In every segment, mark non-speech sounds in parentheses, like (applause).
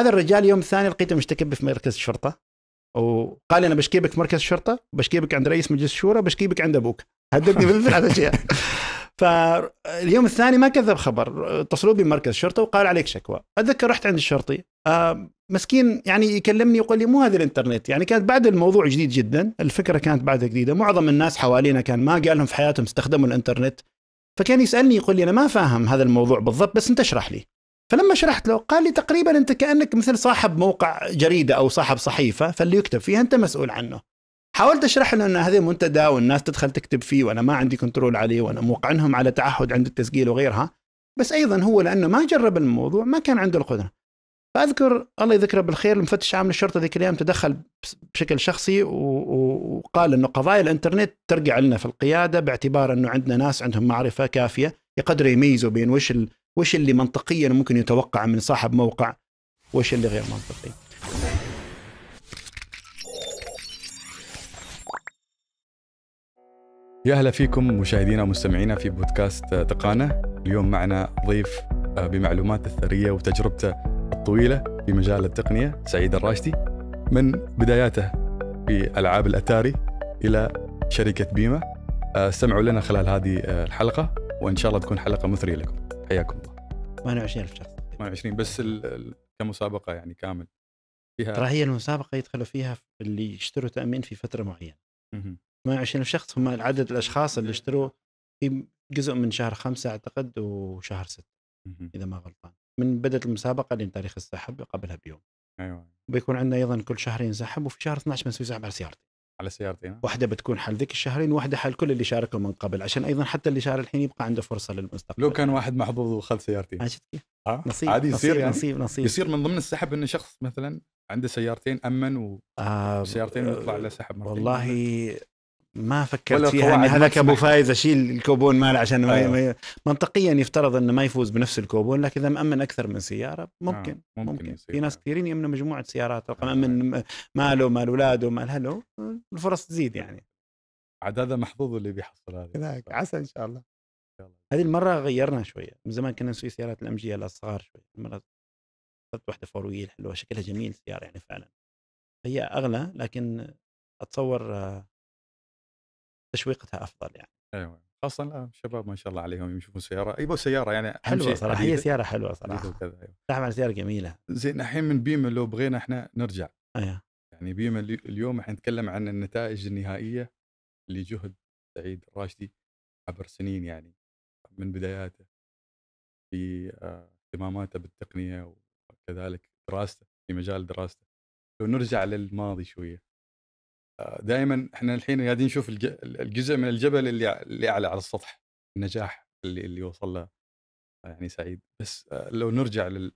هذا الرجال يوم ثاني لقيته مشتكب في مركز الشرطه وقال انا بشكيبك في مركز الشرطه بشكيبك عند رئيس مجلس الشورى بشكيبك عند ابوك هددني (laughs) بالثلاث اشياء فاليوم الثاني ما كذب خبر اتصلوا بي مركز الشرطه وقال عليك شكوى اتذكر رحت عند الشرطي آه، مسكين يعني يكلمني يقول لي مو هذا الانترنت يعني كانت بعد الموضوع جديد جدا الفكره كانت بعدها جديده معظم الناس حوالينا كان ما قالهم في حياتهم استخدموا الانترنت فكان يسالني يقول لي انا ما فاهم هذا الموضوع بالضبط بس انت اشرح لي فلما شرحت له قال لي تقريبا انت كانك مثل صاحب موقع جريده او صاحب صحيفه فاللي يكتب فيها انت مسؤول عنه حاولت اشرح له ان هذا منتدى والناس تدخل تكتب فيه وانا ما عندي كنترول عليه وانا موقعنهم على تعهد عند التسجيل وغيرها بس ايضا هو لانه ما جرب الموضوع ما كان عنده القدره فاذكر الله يذكره بالخير المفتش عام للشرطه ذيك الايام تدخل بشكل شخصي وقال انه قضايا الانترنت ترجع لنا في القياده باعتبار انه عندنا ناس عندهم معرفه كافيه يقدروا يميزوا بين وش وش اللي منطقيا ممكن يتوقع من صاحب موقع وش اللي غير منطقي يا هلا فيكم مشاهدينا ومستمعينا في بودكاست تقانة اليوم معنا ضيف آه، بمعلومات الثرية وتجربته الطويلة في مجال التقنية سعيد الراشدي من بداياته في ألعاب الأتاري إلى شركة بيمه آه، استمعوا لنا خلال هذه آه، الحلقة وإن شاء الله تكون حلقة مثرية لكم حياكم الله 28000 شخص 28 بس كمسابقه يعني كامل فيها ترى هي المسابقه يدخلوا فيها اللي يشتروا تامين في فتره معينه 28000 شخص هم عدد الاشخاص اللي اشتروا إيه. في جزء من شهر خمسة اعتقد وشهر ستة اذا ما غلطان من بدات المسابقه لين تاريخ السحب قبلها بيوم ايوه بيكون عندنا ايضا كل شهر ينسحب وفي شهر 12 بنسوي سحب على سيارتي على سيارتين نعم. واحده بتكون حل ذيك الشهرين واحده حل كل اللي شاركوا من قبل عشان ايضا حتى اللي شارك الحين يبقى عنده فرصه للمستقبل لو كان واحد محظوظ وخذ سيارتين عشان كيف آه؟ نصيب عادي يصير يعني نصيب نصيب يصير من ضمن السحب ان شخص مثلا عنده سيارتين امن وسيارتين آه يطلع له سحب والله ما فكرت فيها يعني هذاك ابو فايز اشيل الكوبون ماله عشان ما أيوه. منطقيا يفترض انه ما يفوز بنفس الكوبون لكن اذا مامن اكثر من سياره ممكن آه ممكن, ممكن. في ناس آه. كثيرين يمنوا مجموعه سيارات رقم آه. مامن ماله مال اولاده مال اهله الفرص تزيد يعني عاد هذا محظوظ اللي بيحصل هذا عسى ان شاء الله هذه المره غيرنا شويه من زمان كنا نسوي سيارات الام جي الصغار شويه المره اخذت واحده فور حلوه شكلها جميل السياره يعني فعلا هي اغلى لكن اتصور آه، تشويقتها افضل يعني ايوه خاصه الان الشباب ما شاء الله عليهم يشوفون سياره يبغوا سياره يعني حلوه صراحه هي سياره حلوه صراحه أيوة. سياره جميله زين الحين من بيما لو بغينا احنا نرجع ايوه يعني بيما اليوم احنا نتكلم عن النتائج النهائيه لجهد سعيد الراشدي عبر سنين يعني من بداياته في آه، اهتماماته بالتقنيه وكذلك دراسته في مجال دراسته لو نرجع للماضي شويه دائما احنا الحين قاعدين نشوف الجزء من الجبل اللي اللي اعلى على السطح النجاح اللي اللي وصل له آه، يعني سعيد بس آه، لو نرجع لل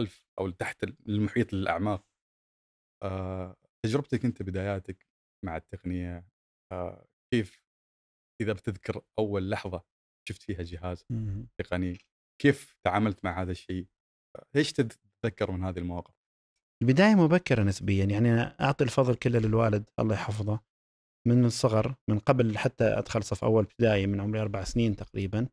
خلف او تحت المحيط للاعماق آه، تجربتك انت بداياتك مع التقنيه كيف اذا بتذكر اول لحظه شفت فيها جهاز تقني كيف تعاملت مع هذا الشيء؟ ايش تتذكر من هذه المواقف؟ البدايه مبكره نسبيا يعني انا اعطي الفضل كله للوالد الله يحفظه من الصغر من قبل حتى ادخل صف اول ابتدائي من عمري اربع سنين تقريبا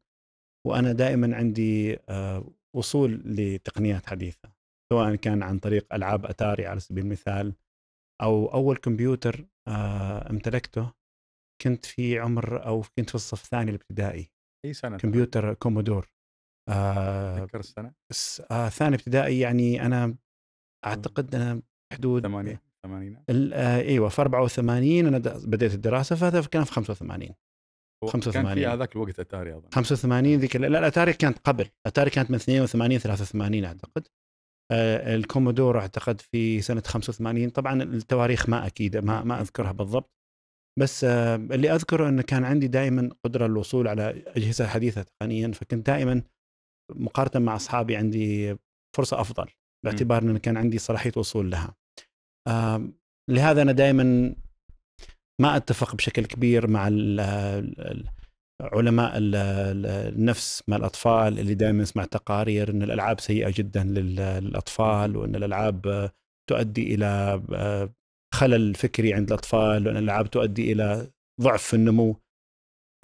وانا دائما عندي آه، وصول لتقنيات حديثه سواء كان عن طريق العاب اتاري على سبيل المثال او اول كمبيوتر آه، امتلكته كنت في عمر او كنت في الصف الثاني الابتدائي اي سنه كمبيوتر كومودور آه السنه؟ آه ثاني ابتدائي يعني انا إمم. اعتقد آه، أيوة، انا حدود 80 80 ايوه في 84 انا بديت الدراسه فهذا كان في 85 85 كان في هذاك الوقت اتاري اظن 85 ذيك لا الاتاري كانت قبل اتاري كانت من 82 83 اعتقد آه، الكومودور اعتقد في سنه 85 طبعا التواريخ ما اكيد ما ما اذكرها بالضبط بس آه، اللي اذكره انه كان عندي دائما قدره الوصول على اجهزه حديثه تقنيا فكنت دائما مقارنه مع اصحابي عندي فرصه افضل باعتبار أن كان عندي صلاحية وصول لها لهذا أنا دائما ما أتفق بشكل كبير مع علماء النفس مع الأطفال اللي دائما نسمع تقارير أن الألعاب سيئة جدا للأطفال وأن الألعاب تؤدي إلى آه، خلل فكري عند الأطفال وأن الألعاب تؤدي إلى ضعف في النمو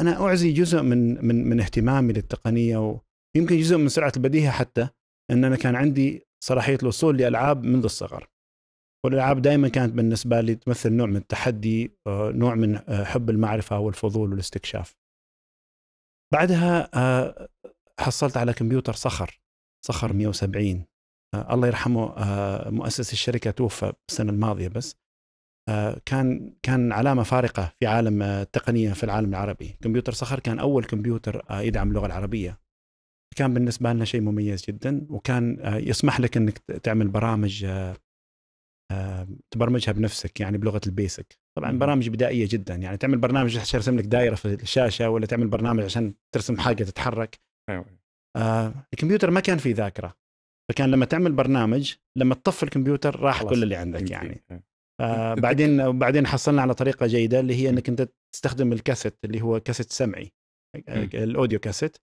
أنا أعزي جزء من من من اهتمامي للتقنية ويمكن جزء من سرعة البديهة حتى أن أنا كان عندي صلاحيه الوصول لالعاب منذ الصغر والالعاب دائما كانت بالنسبه لي تمثل نوع من التحدي آه، نوع من آه، حب المعرفه والفضول والاستكشاف بعدها آه، حصلت على كمبيوتر صخر صخر 170 الله يرحمه مؤسس الشركه توفى السنه الماضيه بس كان كان علامه فارقه في عالم التقنيه في العالم العربي كمبيوتر صخر كان اول كمبيوتر يدعم اللغه العربيه كان بالنسبه لنا شيء مميز جدا وكان آه، يسمح لك انك تعمل برامج آه، آه، تبرمجها بنفسك يعني بلغه البيسك طبعا برامج بدائيه جدا يعني تعمل برنامج عشان ترسم لك دائره في الشاشه ولا تعمل برنامج عشان ترسم حاجه تتحرك أيوة. الكمبيوتر ما كان فيه ذاكره فكان لما تعمل برنامج لما تطفي الكمبيوتر راح كل اللي عندك يعني أيوة. بعدين بعدين حصلنا على طريقه جيده اللي هي انك انت تستخدم الكاسيت اللي هو كاسيت سمعي الاوديو كاسيت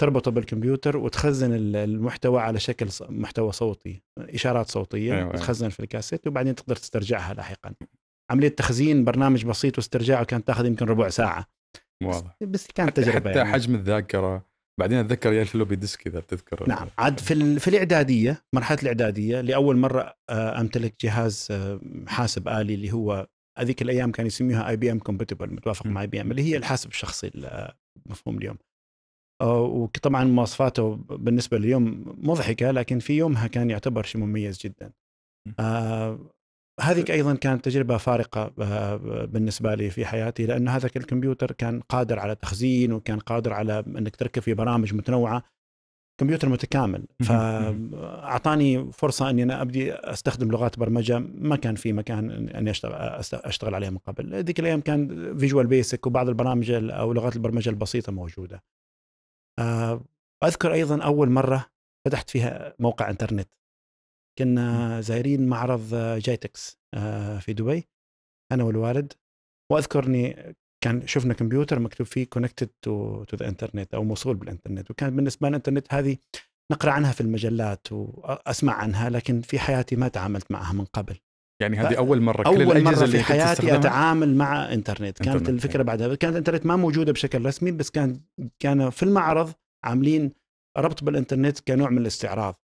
تربطه بالكمبيوتر وتخزن المحتوى على شكل محتوى صوتي اشارات صوتيه أيوة،, أيوة. تخزن في الكاسيت وبعدين تقدر تسترجعها لاحقا عمليه تخزين برنامج بسيط واسترجاعه كانت تاخذ يمكن ربع ساعه واضح بس كانت تجربه حتى يعني. حجم الذاكره بعدين اتذكر يا الفلوبي ديسك اذا بتذكر نعم عاد في في الاعداديه مرحله الاعداديه لاول مره آه، امتلك جهاز آه، حاسب الي اللي هو هذيك الايام كان يسميها اي بي ام كومباتبل متوافق م. مع اي بي ام اللي هي الحاسب الشخصي المفهوم آه، اليوم آه، وطبعا مواصفاته بالنسبه لليوم مضحكه لكن في يومها كان يعتبر شيء مميز جدا آه هذه ايضا كانت تجربه فارقه آه، بالنسبه لي في حياتي لان هذاك الكمبيوتر كان قادر على تخزين وكان قادر على انك تركب فيه برامج متنوعه كمبيوتر متكامل فاعطاني فرصه اني انا ابدي استخدم لغات برمجه ما كان في مكان اني اشتغل اشتغل عليها من قبل ذيك الايام كان فيجوال بيسك وبعض البرامج او لغات البرمجه البسيطه موجوده آه، اذكر ايضا اول مره فتحت فيها موقع انترنت كنا زايرين معرض جايتكس آه، في دبي انا والوالد واذكرني كان شفنا كمبيوتر مكتوب فيه كونكتد تو ذا انترنت او موصول بالانترنت وكان بالنسبه للانترنت هذه نقرا عنها في المجلات واسمع عنها لكن في حياتي ما تعاملت معها من قبل يعني هذه اول مره كل اول مره في حياتي اتعامل مع انترنت كانت انترنت. الفكره بعدها كانت الانترنت ما موجوده بشكل رسمي بس كان كان في المعرض عاملين ربط بالانترنت كنوع من الاستعراض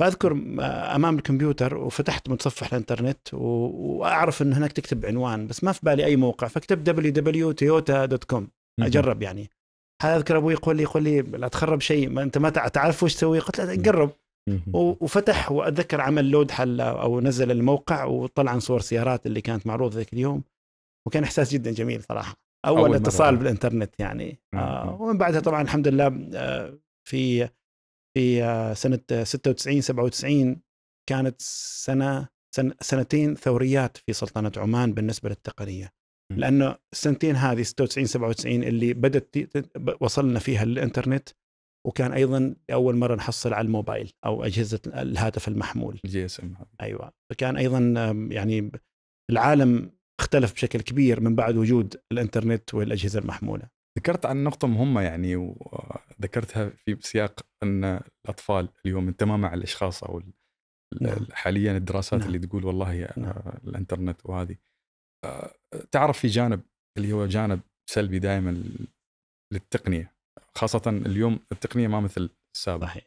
فاذكر آه، امام الكمبيوتر وفتحت متصفح الانترنت واعرف ان هناك تكتب عنوان بس ما في بالي اي موقع فكتبت www.toyota.com اجرب يعني هذا اذكر ابوي يقول لي يقول لي لا تخرب شيء ما انت ما تعرف وش تسوي قلت له قرب وفتح واتذكر عمل لود حل او نزل الموقع وطلع عن صور سيارات اللي كانت معروضه ذاك اليوم وكان احساس جدا جميل صراحه اول, أول اتصال مرة. بالانترنت يعني آه ومن بعدها طبعا الحمد لله آه في في آه سنه 96 97 كانت سنه سن سنتين ثوريات في سلطنه عمان بالنسبه للتقنيه لانه السنتين هذه 96 97 اللي بدات وصلنا فيها للانترنت وكان ايضا اول مره نحصل على الموبايل او اجهزه الهاتف المحمول جي اس ام ايوه فكان ايضا يعني العالم اختلف بشكل كبير من بعد وجود الانترنت والاجهزه المحموله ذكرت عن نقطة مهمة يعني وذكرتها في سياق أن الأطفال اليوم انتمام مع الأشخاص أو نعم. حاليا الدراسات نعم. اللي تقول والله آه، نعم. الانترنت وهذه آه، تعرف في جانب اللي هو جانب سلبي دائما للتقنية خاصه اليوم التقنيه ما مثل السابق صحيح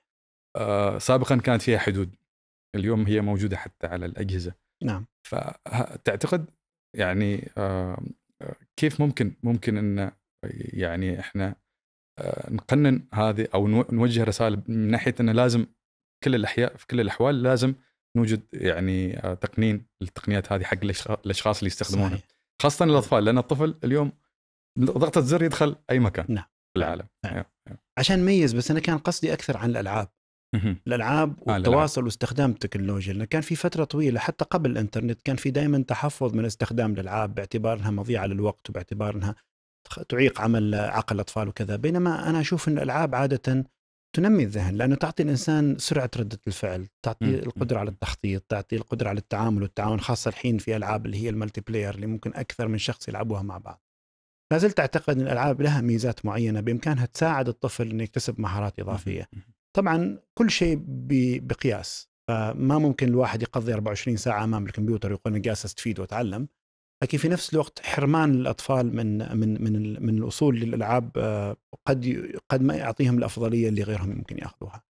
آه سابقا كانت فيها حدود اليوم هي موجوده حتى على الاجهزه نعم فتعتقد يعني آه, آه، كيف ممكن ممكن ان يعني احنا آه، نقنن هذه او نوجه رساله من ناحيه انه لازم كل الاحياء في كل الاحوال لازم نوجد يعني آه، تقنين التقنيات هذه حق الاشخاص اللي يستخدمونها صحيح. خاصه الاطفال لان الطفل اليوم ضغطه زر يدخل اي مكان نعم. العالم أيوه. عشان ميز بس انا كان قصدي اكثر عن الالعاب آه، الالعاب والتواصل واستخدام التكنولوجيا لانه كان في فتره طويله حتى قبل الانترنت كان في دائما تحفظ من استخدام الالعاب باعتبار انها مضيعه للوقت وباعتبار انها تعيق عمل عقل الاطفال وكذا بينما انا اشوف ان الالعاب عاده تنمي الذهن لانه تعطي الانسان سرعه رده الفعل، تعطي م. القدره على التخطيط، تعطي القدره على التعامل والتعاون خاصه الحين في العاب اللي هي الملتي بلاير اللي ممكن اكثر من شخص يلعبوها مع بعض. لا زلت اعتقد ان الالعاب لها ميزات معينه بامكانها تساعد الطفل انه يكتسب مهارات اضافيه. طبعا كل شيء بقياس فما آه، ممكن الواحد يقضي 24 ساعه امام الكمبيوتر ويقول انا جالس استفيد واتعلم. لكن في نفس الوقت حرمان الاطفال من من من من الوصول للالعاب آه، قد قد ما يعطيهم الافضليه اللي غيرهم ممكن ياخذوها.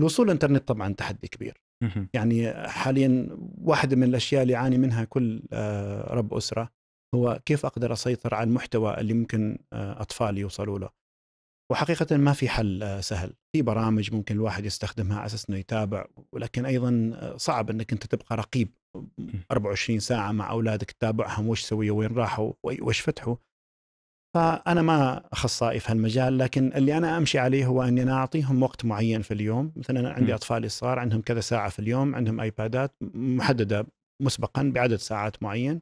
الوصول للانترنت طبعا تحدي كبير. يعني حاليا واحده من الاشياء اللي يعاني منها كل آه، رب اسره هو كيف اقدر اسيطر على المحتوى اللي ممكن آه، اطفالي يوصلوا له وحقيقه ما في حل آه، سهل في برامج ممكن الواحد يستخدمها على اساس انه يتابع ولكن ايضا آه، صعب انك انت تبقى رقيب 24 ساعه مع اولادك تتابعهم وش سوي وين راحوا وش فتحوا فانا ما اخصائي في هالمجال لكن اللي انا امشي عليه هو اني انا اعطيهم وقت معين في اليوم مثلا انا عندي اطفالي الصغار عندهم كذا ساعه في اليوم عندهم ايبادات محدده مسبقا بعدد ساعات معين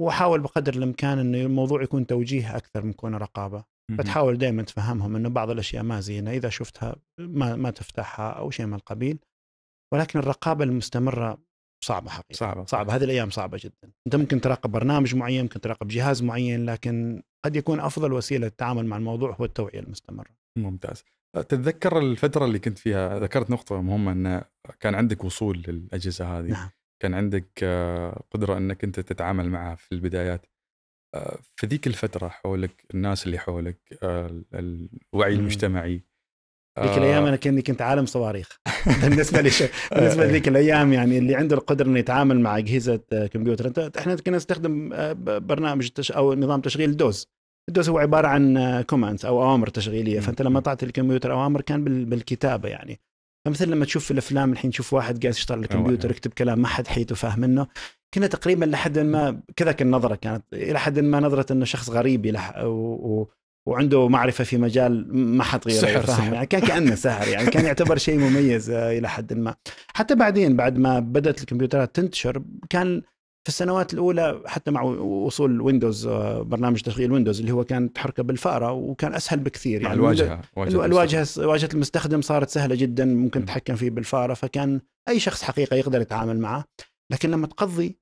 وحاول بقدر الامكان انه الموضوع يكون توجيه اكثر من كونه رقابه فتحاول دائما تفهمهم انه بعض الاشياء ما زينه اذا شفتها ما ما تفتحها او شيء من القبيل ولكن الرقابه المستمره صعبه حقيقه صعبه صعبه هذه الايام صعبه جدا انت ممكن تراقب برنامج معين ممكن تراقب جهاز معين لكن قد يكون افضل وسيله للتعامل مع الموضوع هو التوعيه المستمره ممتاز تتذكر الفترة اللي كنت فيها ذكرت نقطة مهمة أن كان عندك وصول للأجهزة هذه نعم. كان عندك آه، قدرة أنك أنت تتعامل معها في البدايات آه، في ذيك الفترة حولك الناس اللي حولك آه، الوعي إمم. المجتمعي ذيك الايام انا كاني كنت عالم صواريخ (laughs) (laughs) بالنسبه لي بالنسبه لذيك الايام يعني اللي عنده القدره انه يتعامل مع اجهزه كمبيوتر احنا كنا نستخدم برنامج او نظام تشغيل دوز الدوز هو عباره عن كوماندز او اوامر تشغيليه إمم، فانت لما إمم. تعطي الكمبيوتر اوامر كان بالكتابه يعني فمثل لما تشوف في الافلام الحين تشوف واحد قاعد يشتغل على الكمبيوتر إيه. يكتب كلام ما حد حيته فاهم منه كنا تقريبا لحد ما كذا كان نظره كانت الى حد ما نظره انه شخص غريب يلح و... و... وعنده معرفه في مجال ما حد غيره سحر, سحر. يعني كان كانه سحر يعني كان يعتبر شيء مميز آه، الى حد ما حتى بعدين بعد ما بدات الكمبيوترات تنتشر كان في السنوات الاولى حتى مع وصول ويندوز آه، برنامج تشغيل ويندوز اللي هو كان تحركه بالفاره وكان اسهل بكثير يعني الواجهه الواجهه الواجهه واجهه المستخدم صارت سهله جدا ممكن تتحكم فيه بالفاره فكان اي شخص حقيقه يقدر يتعامل معه لكن لما تقضي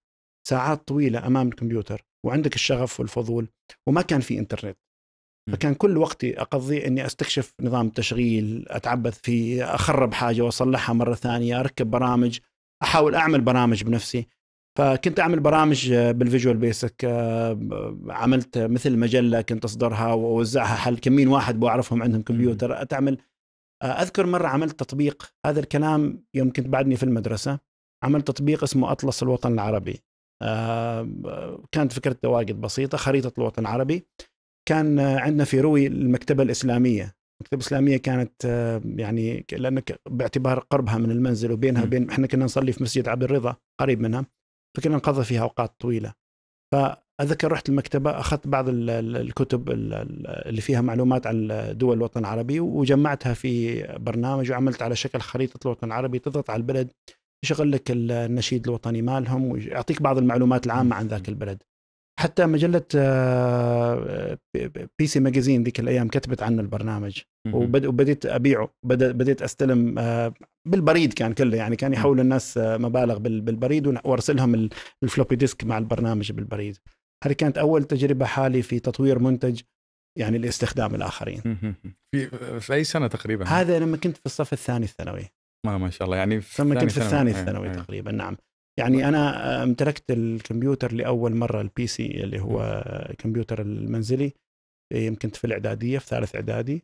ساعات طويله امام الكمبيوتر وعندك الشغف والفضول وما كان في انترنت فكان كل وقتي اقضيه اني استكشف نظام التشغيل اتعبث فيه اخرب حاجه واصلحها مره ثانيه اركب برامج احاول اعمل برامج بنفسي فكنت اعمل برامج آه، بالفيجوال بيسك آه، عملت مثل مجله كنت اصدرها واوزعها حل كمين واحد بعرفهم عندهم كمبيوتر تعمل آه، اذكر مره عملت تطبيق هذا الكلام يوم كنت بعدني في المدرسه عملت تطبيق اسمه اطلس الوطن العربي كانت فكرته واجد بسيطه خريطه الوطن العربي كان عندنا في روي المكتبه الاسلاميه المكتبة الإسلامية كانت يعني لأنك باعتبار قربها من المنزل وبينها وبين احنا كنا نصلي في مسجد عبد الرضا قريب منها فكنا نقضي فيها اوقات طويله فاذكر رحت المكتبه اخذت بعض الكتب اللي فيها معلومات عن دول الوطن العربي وجمعتها في برنامج وعملت على شكل خريطه الوطن العربي تضغط على البلد يشغل لك النشيد الوطني مالهم ويعطيك بعض المعلومات العامه عن ذاك البلد حتى مجله بي سي ماجازين ذيك الايام كتبت عن البرنامج وبديت ابيعه بديت استلم آه، بالبريد كان كله يعني كان يحول الناس آه، مبالغ بالبريد وارسلهم الفلوبي ديسك مع البرنامج بالبريد هذه كانت اول تجربه حالي في تطوير منتج يعني لاستخدام الاخرين في في اي سنه تقريبا هذا لما كنت في الصف الثاني الثانوي ما ما شاء الله يعني في لما كنت في الثاني إيه، الثانوي, الثانوي تقريبا نعم يعني انا امتلكت الكمبيوتر لاول مره البي سي اللي هو الكمبيوتر المنزلي يمكن في الاعداديه في ثالث اعدادي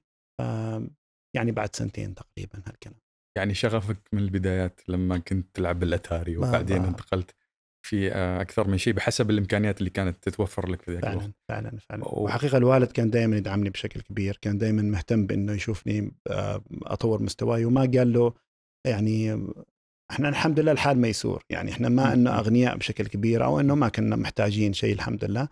يعني بعد سنتين تقريبا هالكلام يعني شغفك من البدايات لما كنت تلعب بالاتاري وبعدين انتقلت في آه، اكثر من شيء بحسب الامكانيات اللي كانت تتوفر لك في ذاك الوقت فعلا فعلا فعلا و... وحقيقه الوالد كان دائما يدعمني بشكل كبير كان دائما مهتم بانه يشوفني آه، اطور مستواي وما قال له يعني احنا الحمد لله الحال ميسور يعني احنا ما انه اغنياء بشكل كبير او انه ما كنا محتاجين شيء الحمد لله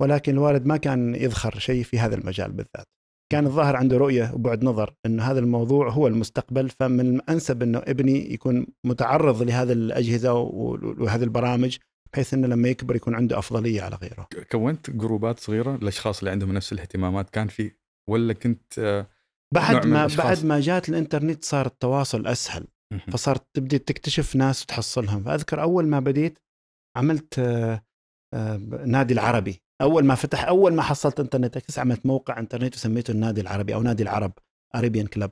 ولكن الوالد ما كان يذخر شيء في هذا المجال بالذات كان الظاهر عنده رؤية وبعد نظر أن هذا الموضوع هو المستقبل فمن الأنسب أنه ابني يكون متعرض لهذه الأجهزة وهذه البرامج بحيث أنه لما يكبر يكون عنده أفضلية على غيره كونت جروبات صغيرة للأشخاص اللي عندهم نفس الاهتمامات كان في ولا كنت آه، بعد ما بعد ما جات الانترنت صار التواصل اسهل فصارت تبدي تكتشف ناس وتحصلهم فاذكر اول ما بديت عملت آه، نادي العربي اول ما فتح اول ما حصلت انترنت اكسس عملت موقع انترنت وسميته النادي العربي او نادي العرب اريبيان كلب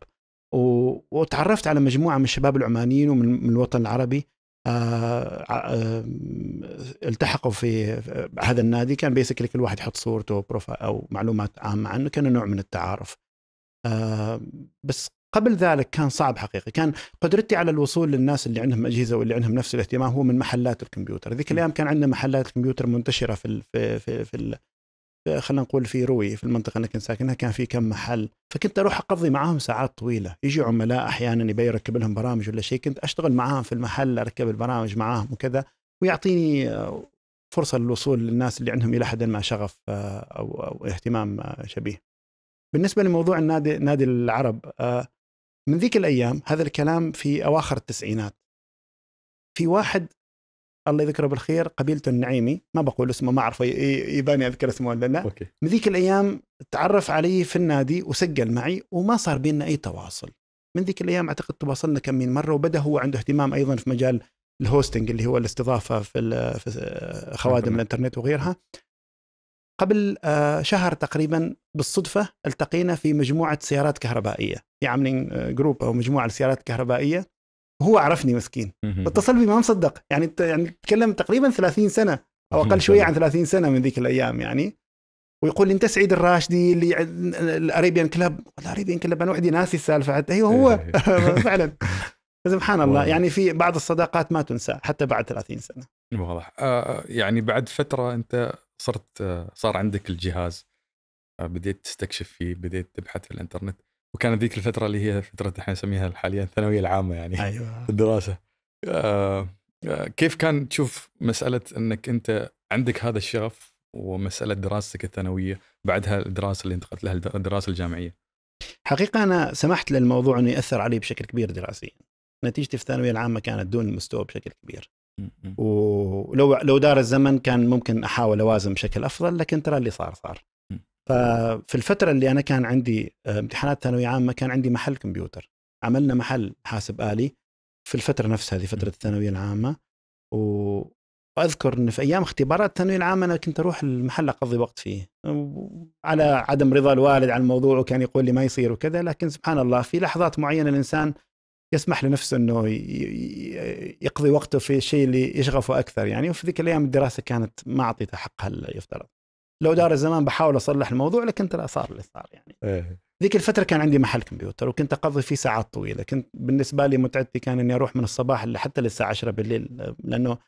وتعرفت على مجموعه من الشباب العمانيين ومن الوطن العربي آه، آه، التحقوا في هذا النادي كان بيسكلي كل واحد يحط صورته او معلومات عامه عنه كان نوع من التعارف بس قبل ذلك كان صعب حقيقي كان قدرتي على الوصول للناس اللي عندهم اجهزه واللي عندهم نفس الاهتمام هو من محلات الكمبيوتر ذيك الايام كان عندنا محلات الكمبيوتر منتشره في في في, في ال خلينا نقول في روي في المنطقه اللي كنت ساكنها كان في كم محل فكنت اروح اقضي معاهم ساعات طويله يجي عملاء احيانا يبي يركب لهم برامج ولا شيء كنت اشتغل معاهم في المحل اركب البرامج معاهم وكذا ويعطيني فرصه للوصول للناس اللي عندهم الى حد ما شغف آه، او او اهتمام آه، شبيه بالنسبه لموضوع النادي نادي العرب آه من ذيك الايام هذا الكلام في اواخر التسعينات في واحد الله يذكره بالخير قبيلته النعيمي ما بقول اسمه ما اعرف يباني اذكر اسمه ولا لا أوكي. من ذيك الايام تعرف علي في النادي وسجل معي وما صار بيننا اي تواصل من ذيك الايام اعتقد تواصلنا كم من مره وبدا هو عنده اهتمام ايضا في مجال الهوستنج اللي هو الاستضافه في, في خوادم الانترنت وغيرها قبل آه، شهر تقريبا بالصدفة التقينا في مجموعة سيارات كهربائية عاملين جروب آه، أو مجموعة سيارات الكهربائية وهو عرفني مسكين اتصل بي ما مصدق يعني يعني تكلم تقريبا 30 سنة أو أقل شوية عن 30 سنة من ذيك الأيام يعني ويقول لي انت سعيد الراشدي اللي الاريبيان كلاب الاريبيان كلاب انا وحدي ناسي السالفه حتى ايوه هو إيه. (laughs) فعلا سبحان الله يعني في بعض الصداقات ما تنسى حتى بعد 30 سنه واضح آه يعني بعد فتره انت صرت صار عندك الجهاز آه، بديت تستكشف فيه بديت تبحث في الانترنت وكانت ذيك الفتره اللي هي فتره احنا نسميها حاليا الثانويه العامه يعني (laughs) أيوة. الدراسه آه، آه، كيف كان تشوف مساله انك انت عندك هذا الشغف ومساله دراستك الثانويه بعدها الدراسه اللي انتقلت لها الدراسه الجامعيه حقيقه انا سمحت للموضوع انه ياثر علي بشكل كبير دراسيا نتيجتي في الثانويه العامه كانت دون المستوى بشكل كبير ولو لو دار الزمن كان ممكن احاول اوازن بشكل افضل لكن ترى اللي صار صار ففي الفتره اللي انا كان عندي آه، امتحانات ثانويه عامه كان عندي محل كمبيوتر عملنا محل حاسب الي في الفتره نفسها هذه فتره الثانويه العامه و... واذكر ان في ايام اختبارات الثانويه العامه انا كنت اروح المحل اقضي وقت فيه على عدم رضا الوالد عن الموضوع وكان يقول لي ما يصير وكذا لكن سبحان الله في لحظات معينه الانسان يسمح لنفسه انه يقضي وقته في الشيء اللي يشغفه اكثر يعني وفي ذيك الايام الدراسه كانت ما اعطيتها حقها يفترض لو دار الزمان بحاول اصلح الموضوع لكن ترى صار اللي صار يعني إيه. ذيك الفتره كان عندي محل كمبيوتر وكنت اقضي فيه ساعات طويله كنت بالنسبه لي متعتي كان اني اروح من الصباح حتى للساعه 10 بالليل لانه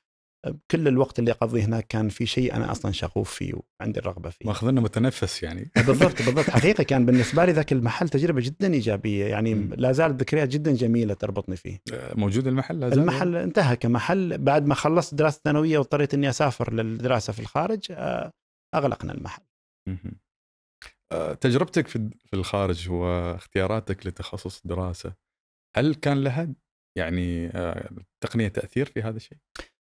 كل الوقت اللي اقضيه هناك كان في شيء انا اصلا شغوف فيه وعندي الرغبه فيه. ماخذنا متنفس يعني. (laughs) بالضبط (laughs) بالضبط حقيقه كان بالنسبه لي ذاك المحل تجربه جدا ايجابيه يعني م. لا زالت ذكريات جدا جميله تربطني فيه. آه، موجود المحل لا زال المحل انتهى كمحل بعد ما خلصت دراسه الثانويه واضطريت اني اسافر للدراسه في الخارج آه، اغلقنا المحل. آه، تجربتك في الخارج واختياراتك لتخصص الدراسه هل كان لها يعني التقنيه تاثير في هذا الشيء؟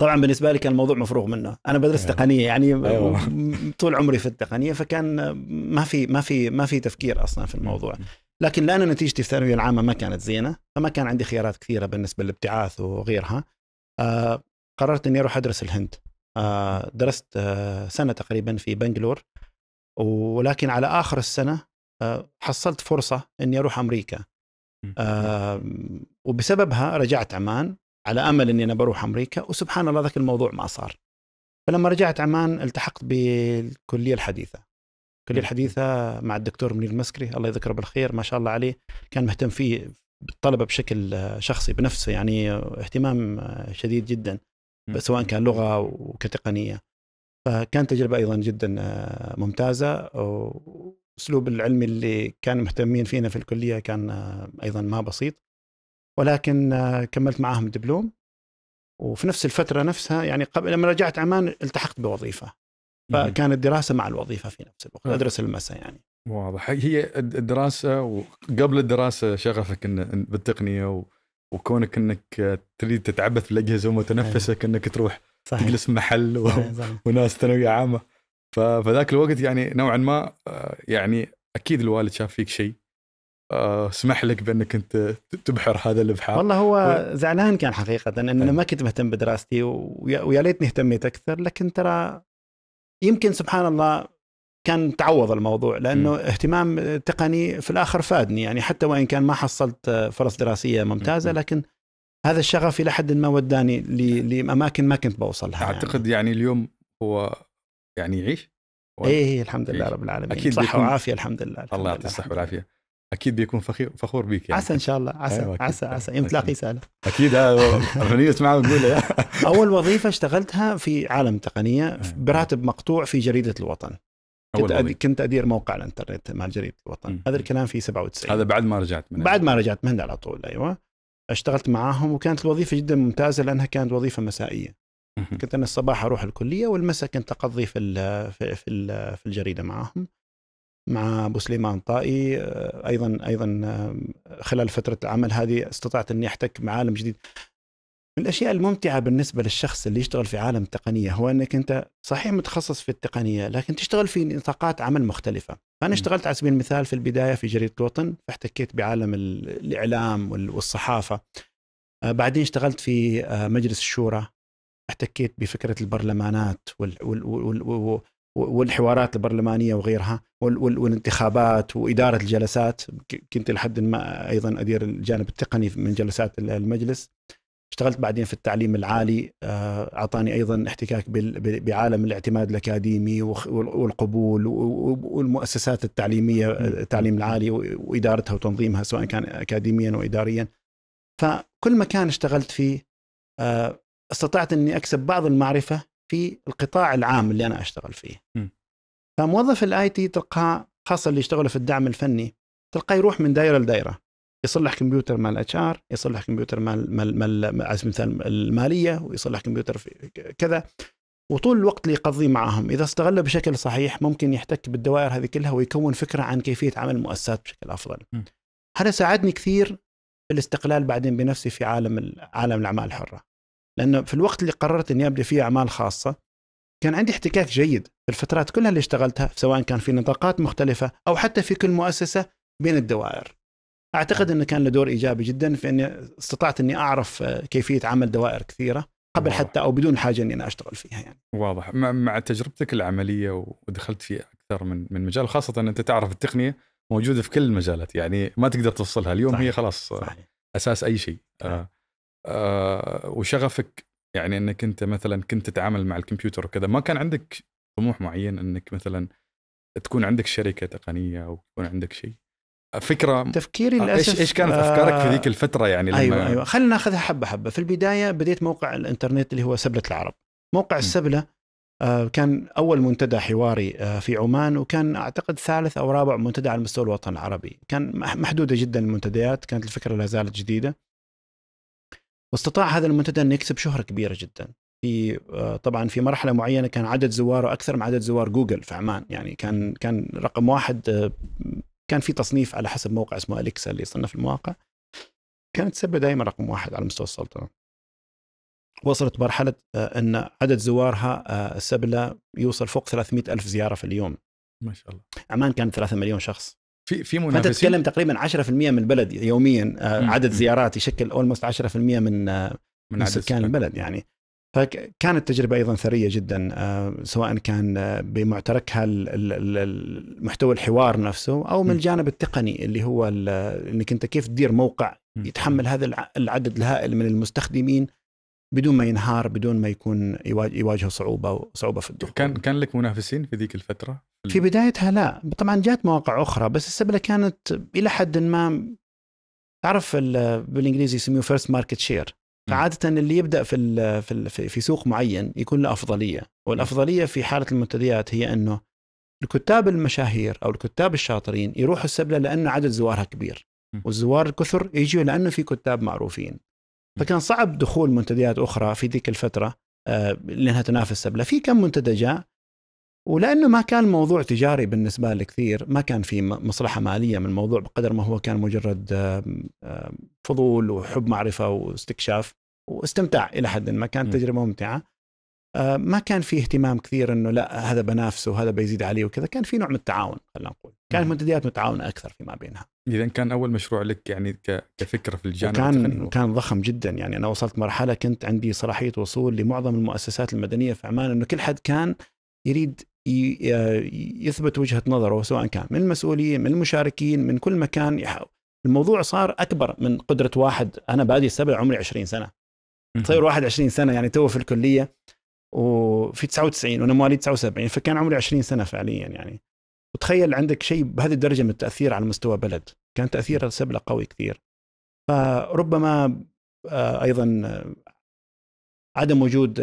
طبعا بالنسبه لي كان الموضوع مفروغ منه انا بدرس أيوه. تقنيه يعني أيوه. (laughs) طول عمري في التقنيه فكان ما في ما في ما في تفكير اصلا في الموضوع لكن لان نتيجتي في الثانويه العامه ما كانت زينه فما كان عندي خيارات كثيره بالنسبه للابتعاث وغيرها آه قررت اني اروح ادرس الهند آه درست آه سنه تقريبا في بنجلور ولكن على اخر السنه آه حصلت فرصه اني اروح امريكا آه وبسببها رجعت عمان على امل اني انا بروح امريكا وسبحان الله ذاك الموضوع ما صار فلما رجعت عمان التحقت بالكليه الحديثه الكليه الحديثه مع الدكتور منير المسكري الله يذكره بالخير ما شاء الله عليه كان مهتم فيه بالطلبه بشكل شخصي بنفسه يعني اهتمام شديد جدا سواء كان لغه وكتقنيه فكانت تجربه ايضا جدا ممتازه واسلوب العلم اللي كانوا مهتمين فينا في الكليه كان ايضا ما بسيط ولكن آه، كملت معاهم دبلوم وفي نفس الفترة نفسها يعني قبل لما رجعت عمان التحقت بوظيفة فكانت الدراسة مع الوظيفة في نفس الوقت آه. أدرس المساء يعني واضح هي الدراسة وقبل الدراسة شغفك بالتقنية و... وكونك انك تريد تتعبث بالاجهزه ومتنفسك أيوه. انك تروح صحيح. تجلس محل و... وناس ثانويه عامه ف... فذاك الوقت يعني نوعا ما آه، يعني اكيد الوالد شاف فيك شيء آه، اسمح لك بانك انت تبحر هذا الابحار والله هو زعلان كان حقيقه ان انا ما كنت مهتم بدراستي ويا, ليتني اهتميت اكثر لكن ترى يمكن سبحان الله كان تعوض الموضوع لانه م. اهتمام تقني في الاخر فادني يعني حتى وان كان ما حصلت فرص دراسيه ممتازه لكن هذا الشغف الى حد ما وداني لاماكن ما كنت بوصلها يعني. اعتقد يعني, يعني اليوم هو يعني يعيش ايه, إيه، الحمد لله رب العالمين اكيد صحه وعافيه الحمد لله الحمد الله يعطيك الصحه والعافيه اكيد بيكون فخور فخور بيك يعني عسى ان شاء الله عسى أيوة عسى عسى يوم تلاقي ساله اكيد آه، اغنيه اسمعها ونقولها (laughs) اول وظيفه اشتغلتها في عالم تقنيه أيوة. براتب مقطوع في جريده الوطن كنت أدي كنت ادير موقع الانترنت مع جريده الوطن هذا الكلام في 97 هذا بعد ما رجعت من بعد ما رجعت من على طول ايوه اشتغلت معاهم وكانت الوظيفه جدا ممتازه لانها كانت وظيفه مسائيه كنت انا الصباح اروح الكليه والمساء كنت اقضي في الـ في الـ في الجريده معاهم مع ابو سليمان طائي آه، ايضا ايضا آه، خلال فتره العمل هذه استطعت اني احتك بعالم جديد من الاشياء الممتعه بالنسبه للشخص اللي يشتغل في عالم التقنيه هو انك انت صحيح متخصص في التقنيه لكن تشتغل في نطاقات عمل مختلفه فانا اشتغلت على سبيل المثال في البدايه في جريده الوطن فاحتكيت بعالم الاعلام والصحافه آه، بعدين اشتغلت في مجلس الشورى احتكيت بفكره البرلمانات والحوارات البرلمانيه وغيرها والانتخابات واداره الجلسات كنت لحد ما ايضا ادير الجانب التقني من جلسات المجلس اشتغلت بعدين في التعليم العالي آه، اعطاني ايضا احتكاك بعالم الاعتماد الاكاديمي والقبول والمؤسسات التعليميه التعليم العالي وادارتها وتنظيمها سواء كان اكاديميا واداريا فكل مكان اشتغلت فيه آه، استطعت اني اكسب بعض المعرفه في القطاع العام اللي انا اشتغل فيه م. فموظف الاي تي تلقاه خاصه اللي يشتغلوا في الدعم الفني تلقاه يروح من دائره لدائره يصلح كمبيوتر مال اتش ار يصلح كمبيوتر مال مال مال على سبيل المثال الماليه ويصلح كمبيوتر في كذا وطول الوقت اللي يقضيه معهم اذا استغله بشكل صحيح ممكن يحتك بالدوائر هذه كلها ويكون فكره عن كيفيه عمل المؤسسات بشكل افضل هذا ساعدني كثير في الاستقلال بعدين بنفسي في عالم عالم الاعمال الحره لانه في الوقت اللي قررت اني ابدا فيه اعمال خاصه كان عندي احتكاك جيد في الفترات كلها اللي اشتغلتها سواء كان في نطاقات مختلفه او حتى في كل مؤسسه بين الدوائر. اعتقد انه كان له دور ايجابي جدا في اني استطعت اني اعرف آه، كيفيه عمل دوائر كثيره قبل واضح. حتى او بدون حاجه اني انا اشتغل فيها يعني. واضح مع تجربتك العمليه ودخلت في اكثر من من مجال خاصه ان انت تعرف التقنيه موجوده في كل المجالات يعني ما تقدر تفصلها اليوم صحيح. هي خلاص آه، صحيح. اساس اي شيء. صحيح. آه، آه، وشغفك يعني انك انت مثلا كنت تتعامل مع الكمبيوتر وكذا ما كان عندك طموح معين انك مثلا تكون عندك شركه تقنيه او تكون عندك شيء فكره تفكيري آه، للاسف ايش ايش كانت افكارك في ذيك آه، الفتره يعني لما ايوه ايوه خلينا ناخذها حبه حبه في البدايه بديت موقع الانترنت اللي هو سبله العرب موقع السبله كان اول منتدى حواري في عمان وكان اعتقد ثالث او رابع منتدى على مستوى الوطن العربي كان محدوده جدا المنتديات كانت الفكره لا زالت جديده واستطاع هذا المنتدى أن يكسب شهرة كبيرة جدا في آه، طبعا في مرحلة معينة كان عدد زواره أكثر من عدد زوار جوجل في عمان يعني كان كان رقم واحد آه، كان في تصنيف على حسب موقع اسمه أليكسا اللي يصنف المواقع كانت سبة دائما رقم واحد على مستوى السلطنة وصلت مرحلة آه، أن عدد زوارها سبلة يوصل فوق 300 ألف زيارة في اليوم ما شاء الله عمان كان 3 مليون شخص في في منافسين فانت تتكلم تقريبا 10% من البلد يوميا آه، عدد زيارات يشكل اولموست 10% آه، من من سكان البلد يعني فكانت تجربة أيضا ثرية جدا آه، سواء كان بمعتركها المحتوى الحوار نفسه أو من الجانب التقني اللي هو أنك أنت كيف تدير موقع يتحمل هذا العدد الهائل من المستخدمين بدون ما ينهار بدون ما يكون يواجه صعوبه صعوبه في الدخول كان كان لك منافسين في ذيك الفتره؟ في بدايتها لا طبعا جات مواقع اخرى بس السبله كانت الى حد ما تعرف بالانجليزي يسميه فيرست ماركت شير فعاده اللي يبدا في في, في سوق معين يكون له افضليه والافضليه في حاله المنتديات هي انه الكتاب المشاهير او الكتاب الشاطرين يروحوا السبله لانه عدد زوارها كبير والزوار الكثر يجوا لانه في كتاب معروفين فكان صعب دخول منتديات اخرى في ذيك الفتره آه، لانها تنافس سبله في كم منتدى جاء ولانه ما كان موضوع تجاري بالنسبه لكثير ما كان في مصلحه ماليه من الموضوع بقدر ما هو كان مجرد آه، آه، فضول وحب معرفه واستكشاف واستمتاع الى حد ما كانت تجربه ممتعه ما كان في اهتمام كثير انه لا هذا بنافسه وهذا بيزيد عليه وكذا كان في نوع من التعاون خلينا نقول كانت منتديات متعاونه اكثر فيما بينها اذا كان اول مشروع لك يعني كفكره في الجانب كان كان ضخم جدا يعني انا وصلت مرحله كنت عندي صلاحيه وصول لمعظم المؤسسات المدنيه في عمان انه كل حد كان يريد آه، يثبت وجهه نظره سواء كان من المسؤولين من المشاركين من كل مكان يحاول الموضوع صار اكبر من قدره واحد انا بادي السبع عمري 20 سنه تصير 21 سنه يعني تو في الكليه وفي 99 وانا مواليد 79 فكان عمري 20 سنه فعليا يعني وتخيل عندك شيء بهذه الدرجه من التاثير على مستوى بلد كان تاثير السبله قوي كثير فربما آه، ايضا عدم وجود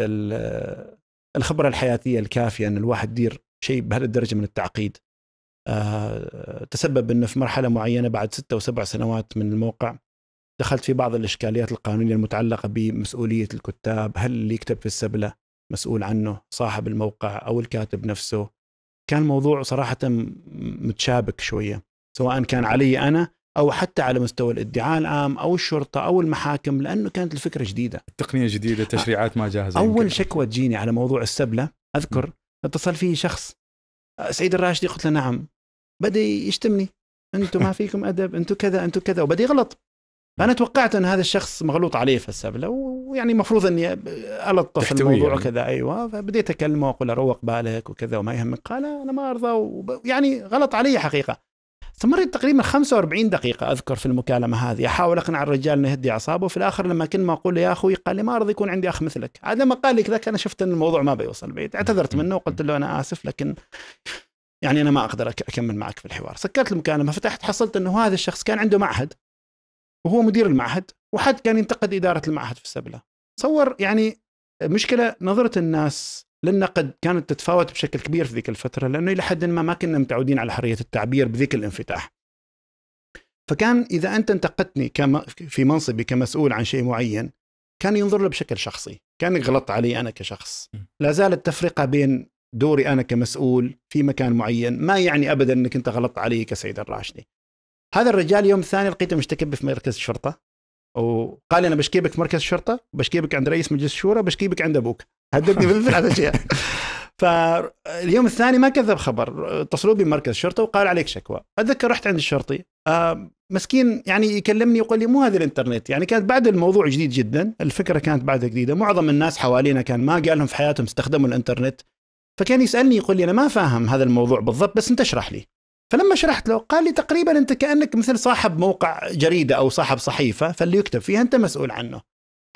الخبره الحياتيه الكافيه ان الواحد يدير شيء بهذه الدرجه من التعقيد آه، تسبب انه في مرحله معينه بعد ستة وسبع سنوات من الموقع دخلت في بعض الاشكاليات القانونيه المتعلقه بمسؤوليه الكتاب، هل اللي يكتب في السبله مسؤول عنه صاحب الموقع او الكاتب نفسه؟ كان الموضوع صراحة متشابك شوية سواء كان علي أنا أو حتى على مستوى الادعاء العام أو الشرطة أو المحاكم لأنه كانت الفكرة جديدة التقنية جديدة تشريعات ما جاهزة أول يمكن. شكوى تجيني على موضوع السبلة أذكر اتصل فيه شخص سعيد الراشدي قلت له نعم بدأ يشتمني انتم ما (laughs) فيكم ادب انتم كذا انتم كذا وبدأ يغلط فانا توقعت ان هذا الشخص مغلوط عليه في السبله ويعني المفروض اني الطف الموضوع يعني. كذا ايوه فبديت اكلمه واقول روق بالك وكذا وما يهمك قال انا ما ارضى يعني غلط علي حقيقه استمرت تقريبا 45 دقيقة أذكر في المكالمة هذه أحاول أقنع الرجال إنه يهدي أعصابه في الآخر لما كل ما أقول له يا أخوي قال لي ما أرضى يكون عندي أخ مثلك عاد لما قال لي كذا أنا شفت أن الموضوع ما بيوصل بعيد اعتذرت منه وقلت له أنا آسف لكن يعني أنا ما أقدر أكمل معك في الحوار سكرت المكالمة فتحت حصلت أنه هذا الشخص كان عنده معهد وهو مدير المعهد وحد كان ينتقد إدارة المعهد في السبلة تصور يعني مشكلة نظرة الناس للنقد كانت تتفاوت بشكل كبير في ذيك الفترة لأنه إلى حد ما ما كنا متعودين على حرية التعبير بذيك الانفتاح فكان إذا أنت انتقدتني في منصبي كمسؤول عن شيء معين كان ينظر له بشكل شخصي كان غلط علي أنا كشخص لا زالت التفرقة بين دوري أنا كمسؤول في مكان معين ما يعني أبدا أنك أنت غلطت علي كسيد الراشدي هذا الرجال يوم ثاني لقيته مشتكب في مركز الشرطه وقال انا بشكيبك مركز الشرطه بشكيبك عند رئيس مجلس الشورى بشكيبك عند ابوك هددني هذا اشياء فاليوم الثاني ما كذب خبر اتصلوا بي مركز الشرطه وقال عليك شكوى اتذكر رحت عند الشرطي آه، مسكين يعني يكلمني يقول لي مو هذا الانترنت يعني كانت بعد الموضوع جديد جدا الفكره كانت بعدها جديده معظم الناس حوالينا كان ما قالهم في حياتهم استخدموا الانترنت فكان يسالني يقول لي انا ما فاهم هذا الموضوع بالضبط بس انت اشرح لي فلما شرحت له قال لي تقريبا انت كانك مثل صاحب موقع جريده او صاحب صحيفه فاللي يكتب فيها انت مسؤول عنه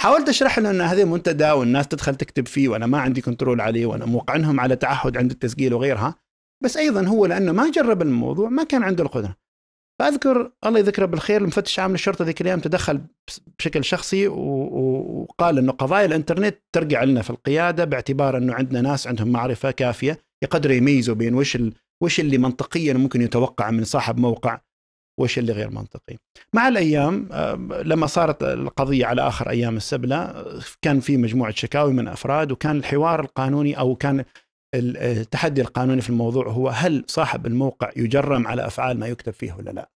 حاولت اشرح له ان هذا منتدى والناس تدخل تكتب فيه وانا ما عندي كنترول عليه وانا موقعنهم على تعهد عند التسجيل وغيرها بس ايضا هو لانه ما جرب الموضوع ما كان عنده القدره فاذكر الله يذكره بالخير المفتش عام للشرطه ذيك الايام تدخل بشكل شخصي وقال انه قضايا الانترنت ترجع لنا في القياده باعتبار انه عندنا ناس عندهم معرفه كافيه يقدروا يميزوا بين وش وش اللي منطقيا ممكن يتوقع من صاحب موقع وش اللي غير منطقي مع الأيام آه، لما صارت القضية على آخر أيام السبلة كان في مجموعة شكاوي من أفراد وكان الحوار القانوني أو كان التحدي القانوني في الموضوع هو هل صاحب الموقع يجرم على أفعال ما يكتب فيه ولا لا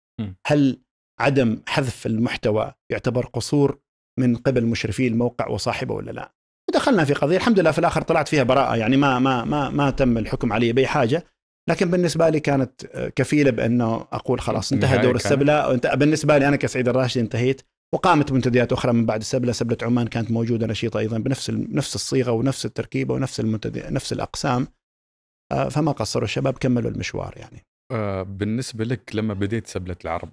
هل عدم حذف المحتوى يعتبر قصور من قبل مشرفي الموقع وصاحبه ولا لا ودخلنا في قضيه الحمد لله في الاخر طلعت فيها براءه يعني ما ما ما ما تم الحكم علي باي حاجه لكن بالنسبة لي كانت آه، كفيلة بأنه أقول خلاص انتهى دور السبلة بالنسبة لي أنا كسعيد الراشد انتهيت وقامت منتديات أخرى من بعد السبلة سبلة عمان كانت موجودة نشيطة أيضا بنفس نفس الصيغة ونفس التركيبة ونفس المنتدي نفس الأقسام آه، فما قصروا الشباب كملوا المشوار يعني آه، بالنسبة لك لما بديت سبلة العرب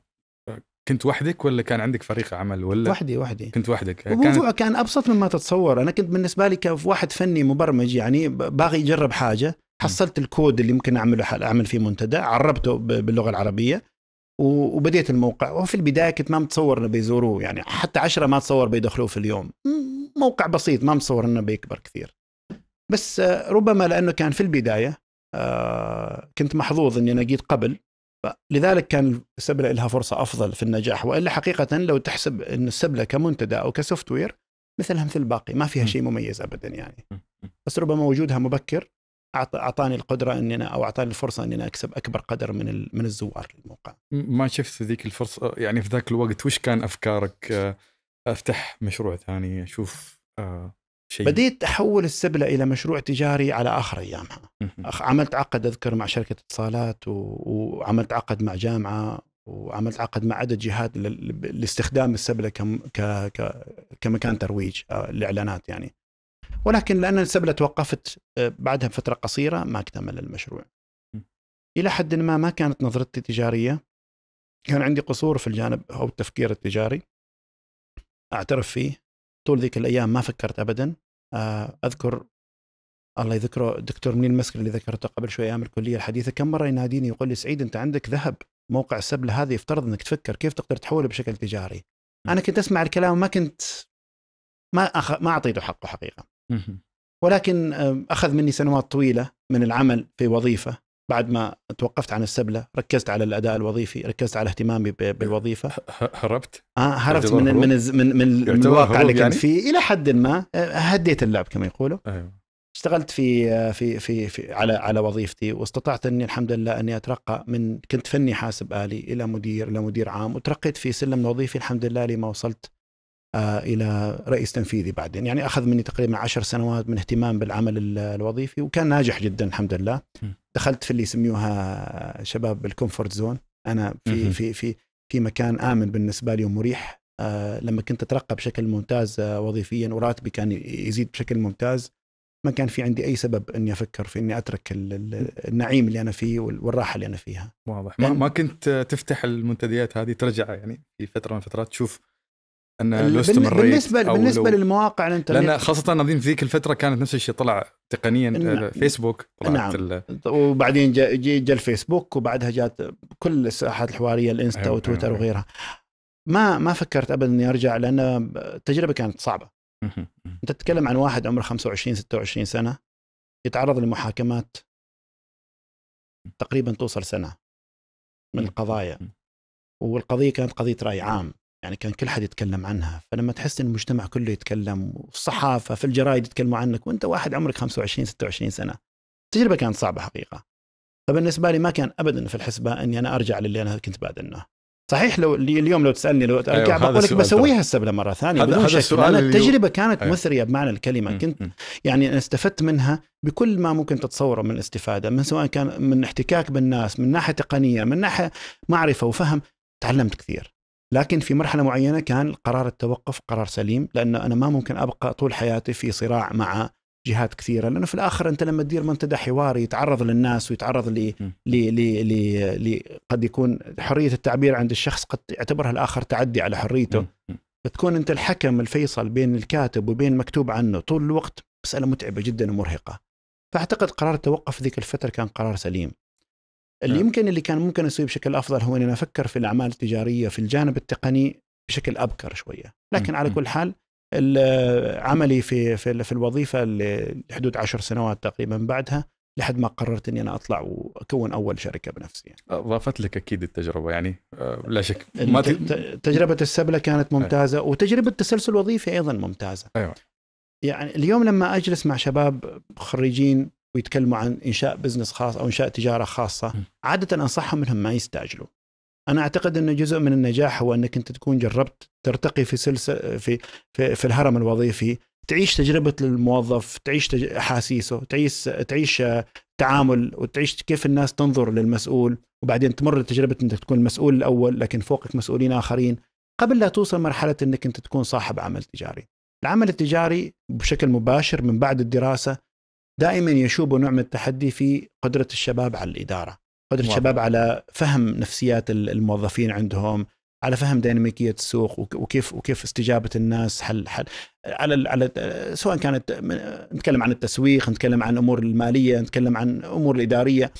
كنت وحدك ولا كان عندك فريق عمل ولا وحدي وحدي كنت وحدك كان... كان ابسط مما تتصور انا كنت بالنسبه لي كواحد فني مبرمج يعني باغي يجرب حاجه حصلت الكود اللي ممكن اعمله اعمل فيه منتدى عربته باللغه العربيه وبديت الموقع وفي البدايه كنت ما متصور انه بيزوروه يعني حتى عشرة ما اتصور بيدخلوه في اليوم موقع بسيط ما متصور انه بيكبر كثير بس آه، ربما لانه كان في البدايه آه، كنت محظوظ اني انا جيت قبل لذلك كان السبله لها فرصه افضل في النجاح والا حقيقه لو تحسب ان السبله كمنتدى او كسوفت وير مثلها مثل الباقي ما فيها شيء مميز ابدا يعني بس ربما وجودها مبكر اعطاني القدره اني انا او اعطاني الفرصه اني انا اكسب اكبر قدر من من الزوار للموقع. ما شفت ذيك الفرصه يعني في ذاك الوقت وش كان افكارك افتح مشروع ثاني اشوف آه، شيء بديت احول السبله الى مشروع تجاري على اخر ايامها. عملت عقد اذكر مع شركه اتصالات وعملت عقد مع جامعه وعملت عقد مع عدد جهات لاستخدام السبله كمكان ترويج الاعلانات آه، يعني. ولكن لأن السبلة توقفت آه، بعدها بفترة قصيرة ما اكتمل المشروع إلى حد ما ما كانت نظرتي تجارية كان عندي قصور في الجانب أو التفكير التجاري أعترف فيه طول ذيك الأيام ما فكرت أبدا آه، أذكر الله يذكره الدكتور منين المسكري اللي ذكرته قبل شوي ايام الكليه الحديثه كم مره يناديني يقول لي سعيد انت عندك ذهب موقع السبله هذا يفترض انك تفكر كيف تقدر تحوله بشكل تجاري انا كنت اسمع الكلام ما كنت ما أخ... ما اعطيته حقه حقيقه ولكن اخذ مني سنوات طويله من العمل في وظيفه بعد ما توقفت عن السبله ركزت على الاداء الوظيفي ركزت على اهتمامي بالوظيفه هربت اه هربت من من من من الواقع اللي كنت يعني؟ فيه الى حد ما آه، هديت اللعب كما يقولوا أيوه. اشتغلت في آه، في في, في على على وظيفتي واستطعت اني الحمد لله اني اترقى من كنت فني حاسب الي الى مدير الى مدير عام وترقيت في سلم وظيفي الحمد لله لما وصلت آه، الى رئيس تنفيذي بعدين يعني اخذ مني تقريبا عشر سنوات من اهتمام بالعمل الوظيفي وكان ناجح جدا الحمد لله دخلت في اللي يسميوها شباب الكومفورت زون انا في في في في مكان امن بالنسبه لي ومريح آه، لما كنت اترقى بشكل ممتاز آه، وظيفيا وراتبي كان يزيد بشكل ممتاز ما كان في عندي اي سبب اني افكر في اني اترك النعيم اللي انا فيه والراحه اللي انا فيها واضح ما, ما كنت تفتح المنتديات هذه ترجع يعني في فتره من فترات تشوف ان له استمراريه بالنسبه بالنسبه لو... للمواقع الانترنت لان يعني- خاصه نظيم في ذيك الفتره كانت نفس الشيء طلع تقنيا إن... فيسبوك آه، نعم ال... وبعدين جاء جا الفيسبوك وبعدها جات كل الساحات الحواريه الانستا أيوة وتويتر أيوة،, أيوة وغيرها ما ما فكرت ابدا اني ارجع لان التجربه كانت صعبه انت تتكلم عن واحد عمره 25 26 سنه يتعرض لمحاكمات تقريبا توصل سنه من القضايا والقضيه كانت قضيه راي عام يعني كان كل حد يتكلم عنها فلما تحس ان المجتمع كله يتكلم والصحافه في الجرايد يتكلموا عنك وانت واحد عمرك 25 26 سنه التجربه كانت صعبه حقيقه فبالنسبه لي ما كان ابدا في الحسبه اني انا ارجع للي انا كنت بادنه صحيح لو اليوم لو تسالني لو أيوة، ارجع أيوه بقول لك بسويها السبله مره ثانيه بدون شك انا التجربه كانت أيوه. مثريه بمعنى الكلمه كنت يعني انا استفدت منها بكل ما ممكن تتصوره من استفاده من سواء كان من احتكاك بالناس من ناحيه تقنيه من ناحيه معرفه وفهم تعلمت كثير لكن في مرحلة معينة كان قرار التوقف قرار سليم لأنه أنا ما ممكن أبقى طول حياتي في صراع مع جهات كثيرة لأنه في الآخر أنت لما تدير منتدى حواري يتعرض للناس ويتعرض ل لي... لي... لي... لي... قد يكون حرية التعبير عند الشخص قد يعتبرها الآخر تعدي على حريته بتكون أنت الحكم الفيصل بين الكاتب وبين مكتوب عنه طول الوقت مسألة متعبة جدا ومرهقة فأعتقد قرار التوقف ذيك الفترة كان قرار سليم اللي نعم. يمكن اللي كان ممكن اسويه بشكل افضل هو اني افكر في الاعمال التجاريه في الجانب التقني بشكل ابكر شويه لكن على كل حال عملي في في, في الوظيفه لحدود عشر سنوات تقريبا بعدها لحد ما قررت اني انا اطلع واكون اول شركه بنفسي يعني. لك اكيد التجربه يعني آه، لا شك ما ت... تجربه السبله كانت أيوة. ممتازه أيوة. وتجربه التسلسل الوظيفي ايضا ممتازه ايوه يعني اليوم لما اجلس مع شباب خريجين ويتكلموا عن انشاء بزنس خاص او انشاء تجاره خاصه عاده انصحهم انهم ما يستعجلوا انا اعتقد ان جزء من النجاح هو انك انت تكون جربت ترتقي في سلسله في في, في الهرم الوظيفي تعيش تجربه الموظف تعيش تج... احاسيسه تعيش تعيش آه، تعامل وتعيش كيف الناس تنظر للمسؤول وبعدين تمر تجربه انك تكون المسؤول الاول لكن فوقك مسؤولين اخرين قبل لا توصل مرحله انك انت تكون صاحب عمل تجاري العمل التجاري بشكل مباشر من بعد الدراسه دائما يشوبوا نوع من التحدي في قدره الشباب على الاداره، قدره الشباب على فهم نفسيات الموظفين عندهم، على فهم ديناميكيه السوق وكيف وكيف استجابه الناس حل حل على على سواء كانت نتكلم عن التسويق، نتكلم عن الامور الماليه، نتكلم عن امور الاداريه،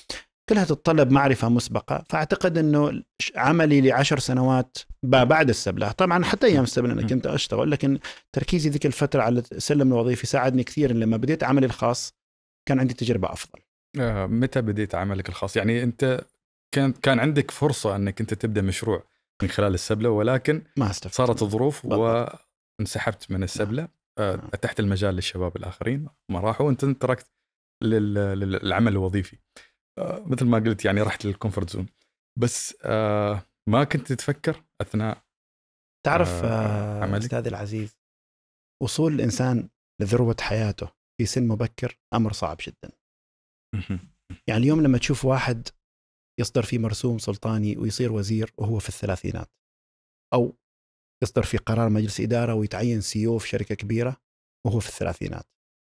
كلها تتطلب معرفه مسبقه، فاعتقد انه عملي لعشر سنوات بعد السبله، طبعا حتى ايام السبله انا كنت اشتغل لكن تركيزي ذيك الفتره على السلم الوظيفي ساعدني كثير لما بديت عملي الخاص كان عندي تجربه افضل آه متى بديت عملك الخاص يعني انت كان كان عندك فرصه انك انت تبدا مشروع من خلال السبله ولكن ما استفدت صارت الظروف وانسحبت من السبله آه اتحت نعم. المجال للشباب الاخرين ما راحوا وانت تركت للعمل الوظيفي آه مثل ما قلت يعني رحت للكومفورت زون بس آه ما كنت تفكر اثناء تعرف آه, آه، استاذي العزيز وصول الانسان لذروه حياته في سن مبكر امر صعب جدا. يعني اليوم لما تشوف واحد يصدر في مرسوم سلطاني ويصير وزير وهو في الثلاثينات او يصدر في قرار مجلس اداره ويتعين سي في شركه كبيره وهو في الثلاثينات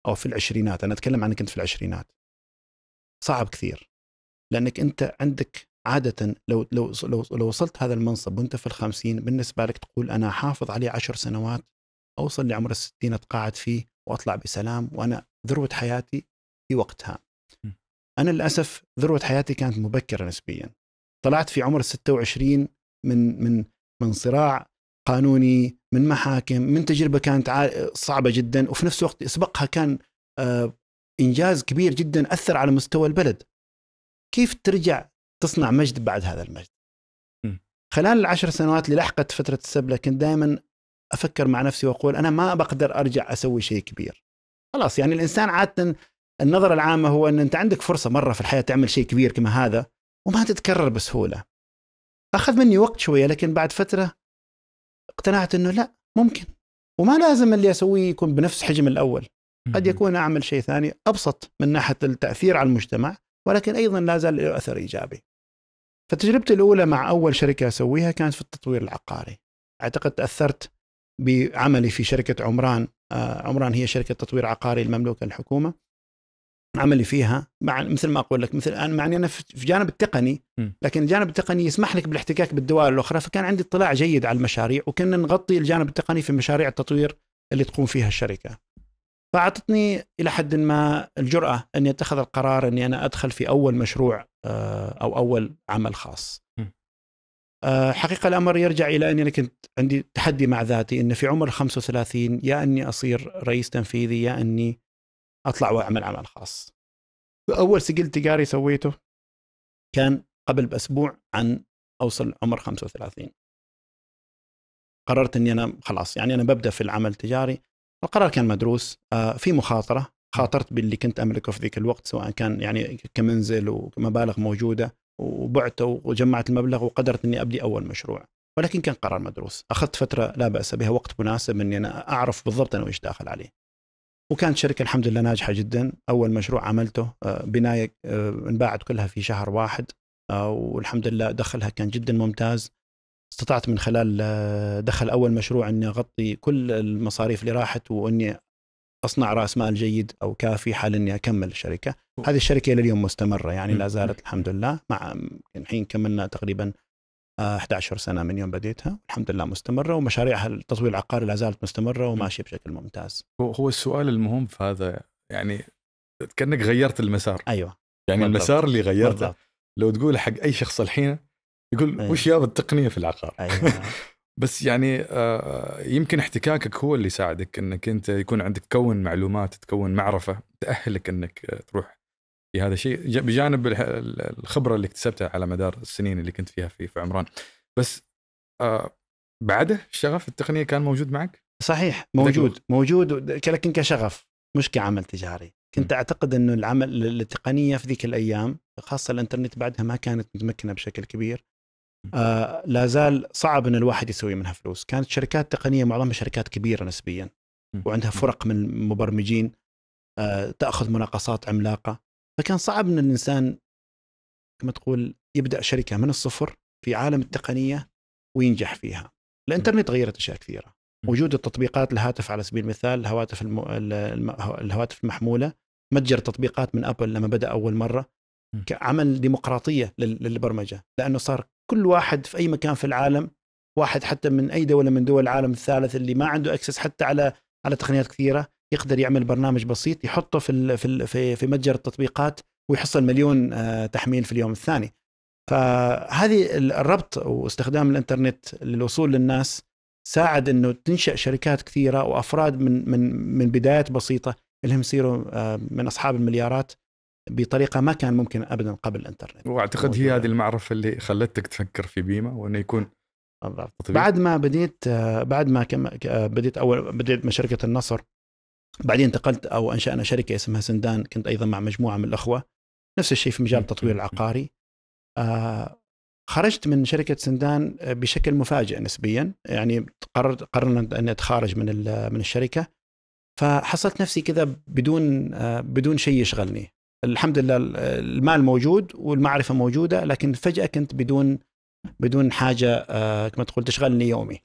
او في العشرينات انا اتكلم عنك انت في العشرينات صعب كثير لانك انت عندك عادة لو لو لو لو وصلت هذا المنصب وانت في الخمسين بالنسبة لك تقول أنا حافظ عليه عشر سنوات أوصل لعمر الستين أتقاعد فيه واطلع بسلام وانا ذروه حياتي في وقتها. انا للاسف ذروه حياتي كانت مبكره نسبيا. طلعت في عمر 26 من من من صراع قانوني من محاكم من تجربه كانت صعبه جدا وفي نفس الوقت سبقها كان آه، انجاز كبير جدا اثر على مستوى البلد. كيف ترجع تصنع مجد بعد هذا المجد؟ خلال العشر سنوات اللي لحقت فترة السبلة كنت دائما افكر مع نفسي واقول انا ما بقدر ارجع اسوي شيء كبير خلاص يعني الانسان عاده النظره العامه هو ان انت عندك فرصه مره في الحياه تعمل شيء كبير كما هذا وما تتكرر بسهوله اخذ مني وقت شويه لكن بعد فتره اقتنعت انه لا ممكن وما لازم اللي اسويه يكون بنفس حجم الاول قد يكون اعمل شيء ثاني ابسط من ناحيه التاثير على المجتمع ولكن ايضا لا زال له اثر ايجابي فتجربتي الاولى مع اول شركه اسويها كانت في التطوير العقاري اعتقد تاثرت بعملي في شركة عمران آه، عمران هي شركة تطوير عقاري المملوكة للحكومة عملي فيها مع مثل ما اقول لك مثل انا معني انا في جانب التقني لكن الجانب التقني يسمح لك بالاحتكاك بالدوائر الاخرى فكان عندي اطلاع جيد على المشاريع وكنا نغطي الجانب التقني في مشاريع التطوير اللي تقوم فيها الشركه. فاعطتني الى حد ما الجراه اني اتخذ القرار اني انا ادخل في اول مشروع آه، او اول عمل خاص. آه، حقيقة الأمر يرجع إلى أني أنا كنت عندي تحدي مع ذاتي أن في عمر 35 يا أني أصير رئيس تنفيذي يا أني أطلع وأعمل عمل خاص أول سجل تجاري سويته كان قبل بأسبوع عن أوصل عمر 35 قررت أني أنا خلاص يعني أنا ببدأ في العمل التجاري القرار كان مدروس آه، في مخاطرة خاطرت باللي كنت أملكه في ذيك الوقت سواء كان يعني كمنزل ومبالغ موجودة وبعته وجمعت المبلغ وقدرت اني ابدي اول مشروع ولكن كان قرار مدروس اخذت فتره لا باس بها وقت مناسب اني انا اعرف بالضبط انا وش داخل عليه وكانت شركه الحمد لله ناجحه جدا اول مشروع عملته آه، بنايه آه، انباعت كلها في شهر واحد آه، والحمد لله دخلها كان جدا ممتاز استطعت من خلال دخل اول مشروع اني اغطي كل المصاريف اللي راحت واني اصنع راس مال جيد او كافي حال اني اكمل الشركه هذه الشركه الى اليوم مستمره يعني لا زالت الحمد لله مع الحين كملنا تقريبا 11 آه، سنه من يوم بديتها الحمد لله مستمره ومشاريعها التطوير العقاري لا زالت مستمره وماشيه بشكل ممتاز هو السؤال المهم في هذا يعني كانك غيرت المسار ايوه يعني بالضبط. المسار اللي غيرته بالضبط. لو تقول حق اي شخص الحين يقول أيوة. وش يا التقنيه في العقار أيوة. (laughs) بس يعني آه، آه، يمكن احتكاكك هو اللي يساعدك انك انت يكون عندك تكون معلومات تكون معرفه تاهلك انك آه، تروح في هذا الشيء بجانب الخبره اللي اكتسبتها على مدار السنين اللي كنت فيها في في عمران بس بعده الشغف التقنيه كان موجود معك؟ صحيح موجود موجود لكن كشغف مش كعمل تجاري كنت اعتقد انه العمل التقنيه في ذيك الايام خاصه الانترنت بعدها ما كانت متمكنه بشكل كبير آه لا زال صعب ان الواحد يسوي منها فلوس، كانت شركات تقنيه معظمها شركات كبيره نسبيا وعندها فرق من مبرمجين آه تاخذ مناقصات عملاقه، فكان صعب ان الانسان كما تقول يبدا شركه من الصفر في عالم التقنيه وينجح فيها. الانترنت غيرت اشياء كثيره، وجود التطبيقات الهاتف على سبيل المثال الهواتف الم... الهواتف المحموله متجر تطبيقات من ابل لما بدا اول مره كعمل ديمقراطيه للبرمجه لانه صار كل واحد في اي مكان في العالم واحد حتى من اي دوله من دول العالم الثالث اللي ما عنده اكسس حتى على على تقنيات كثيره يقدر يعمل برنامج بسيط يحطه في في في متجر التطبيقات ويحصل مليون آه، تحميل في اليوم الثاني فهذه الربط واستخدام الانترنت للوصول للناس ساعد انه تنشا شركات كثيره وافراد من من من بدايات بسيطه اللي هم يصيروا آه، من اصحاب المليارات بطريقه ما كان ممكن ابدا قبل الانترنت واعتقد هي هذه المعرفه اللي خلتك تفكر في بيمه وانه يكون بالضبط بعد ما بديت بعد ما بديت اول بديت مع شركه النصر بعدين انتقلت او انشانا شركه اسمها سندان كنت ايضا مع مجموعه من الاخوه نفس الشيء في مجال التطوير العقاري آه، خرجت من شركه سندان بشكل مفاجئ نسبيا يعني قررت قررنا ان اتخارج من من الشركه فحصلت نفسي كذا بدون آه، بدون شيء يشغلني الحمد لله المال موجود والمعرفه موجوده لكن فجاه كنت بدون بدون حاجه آه، كما تقول تشغلني يومي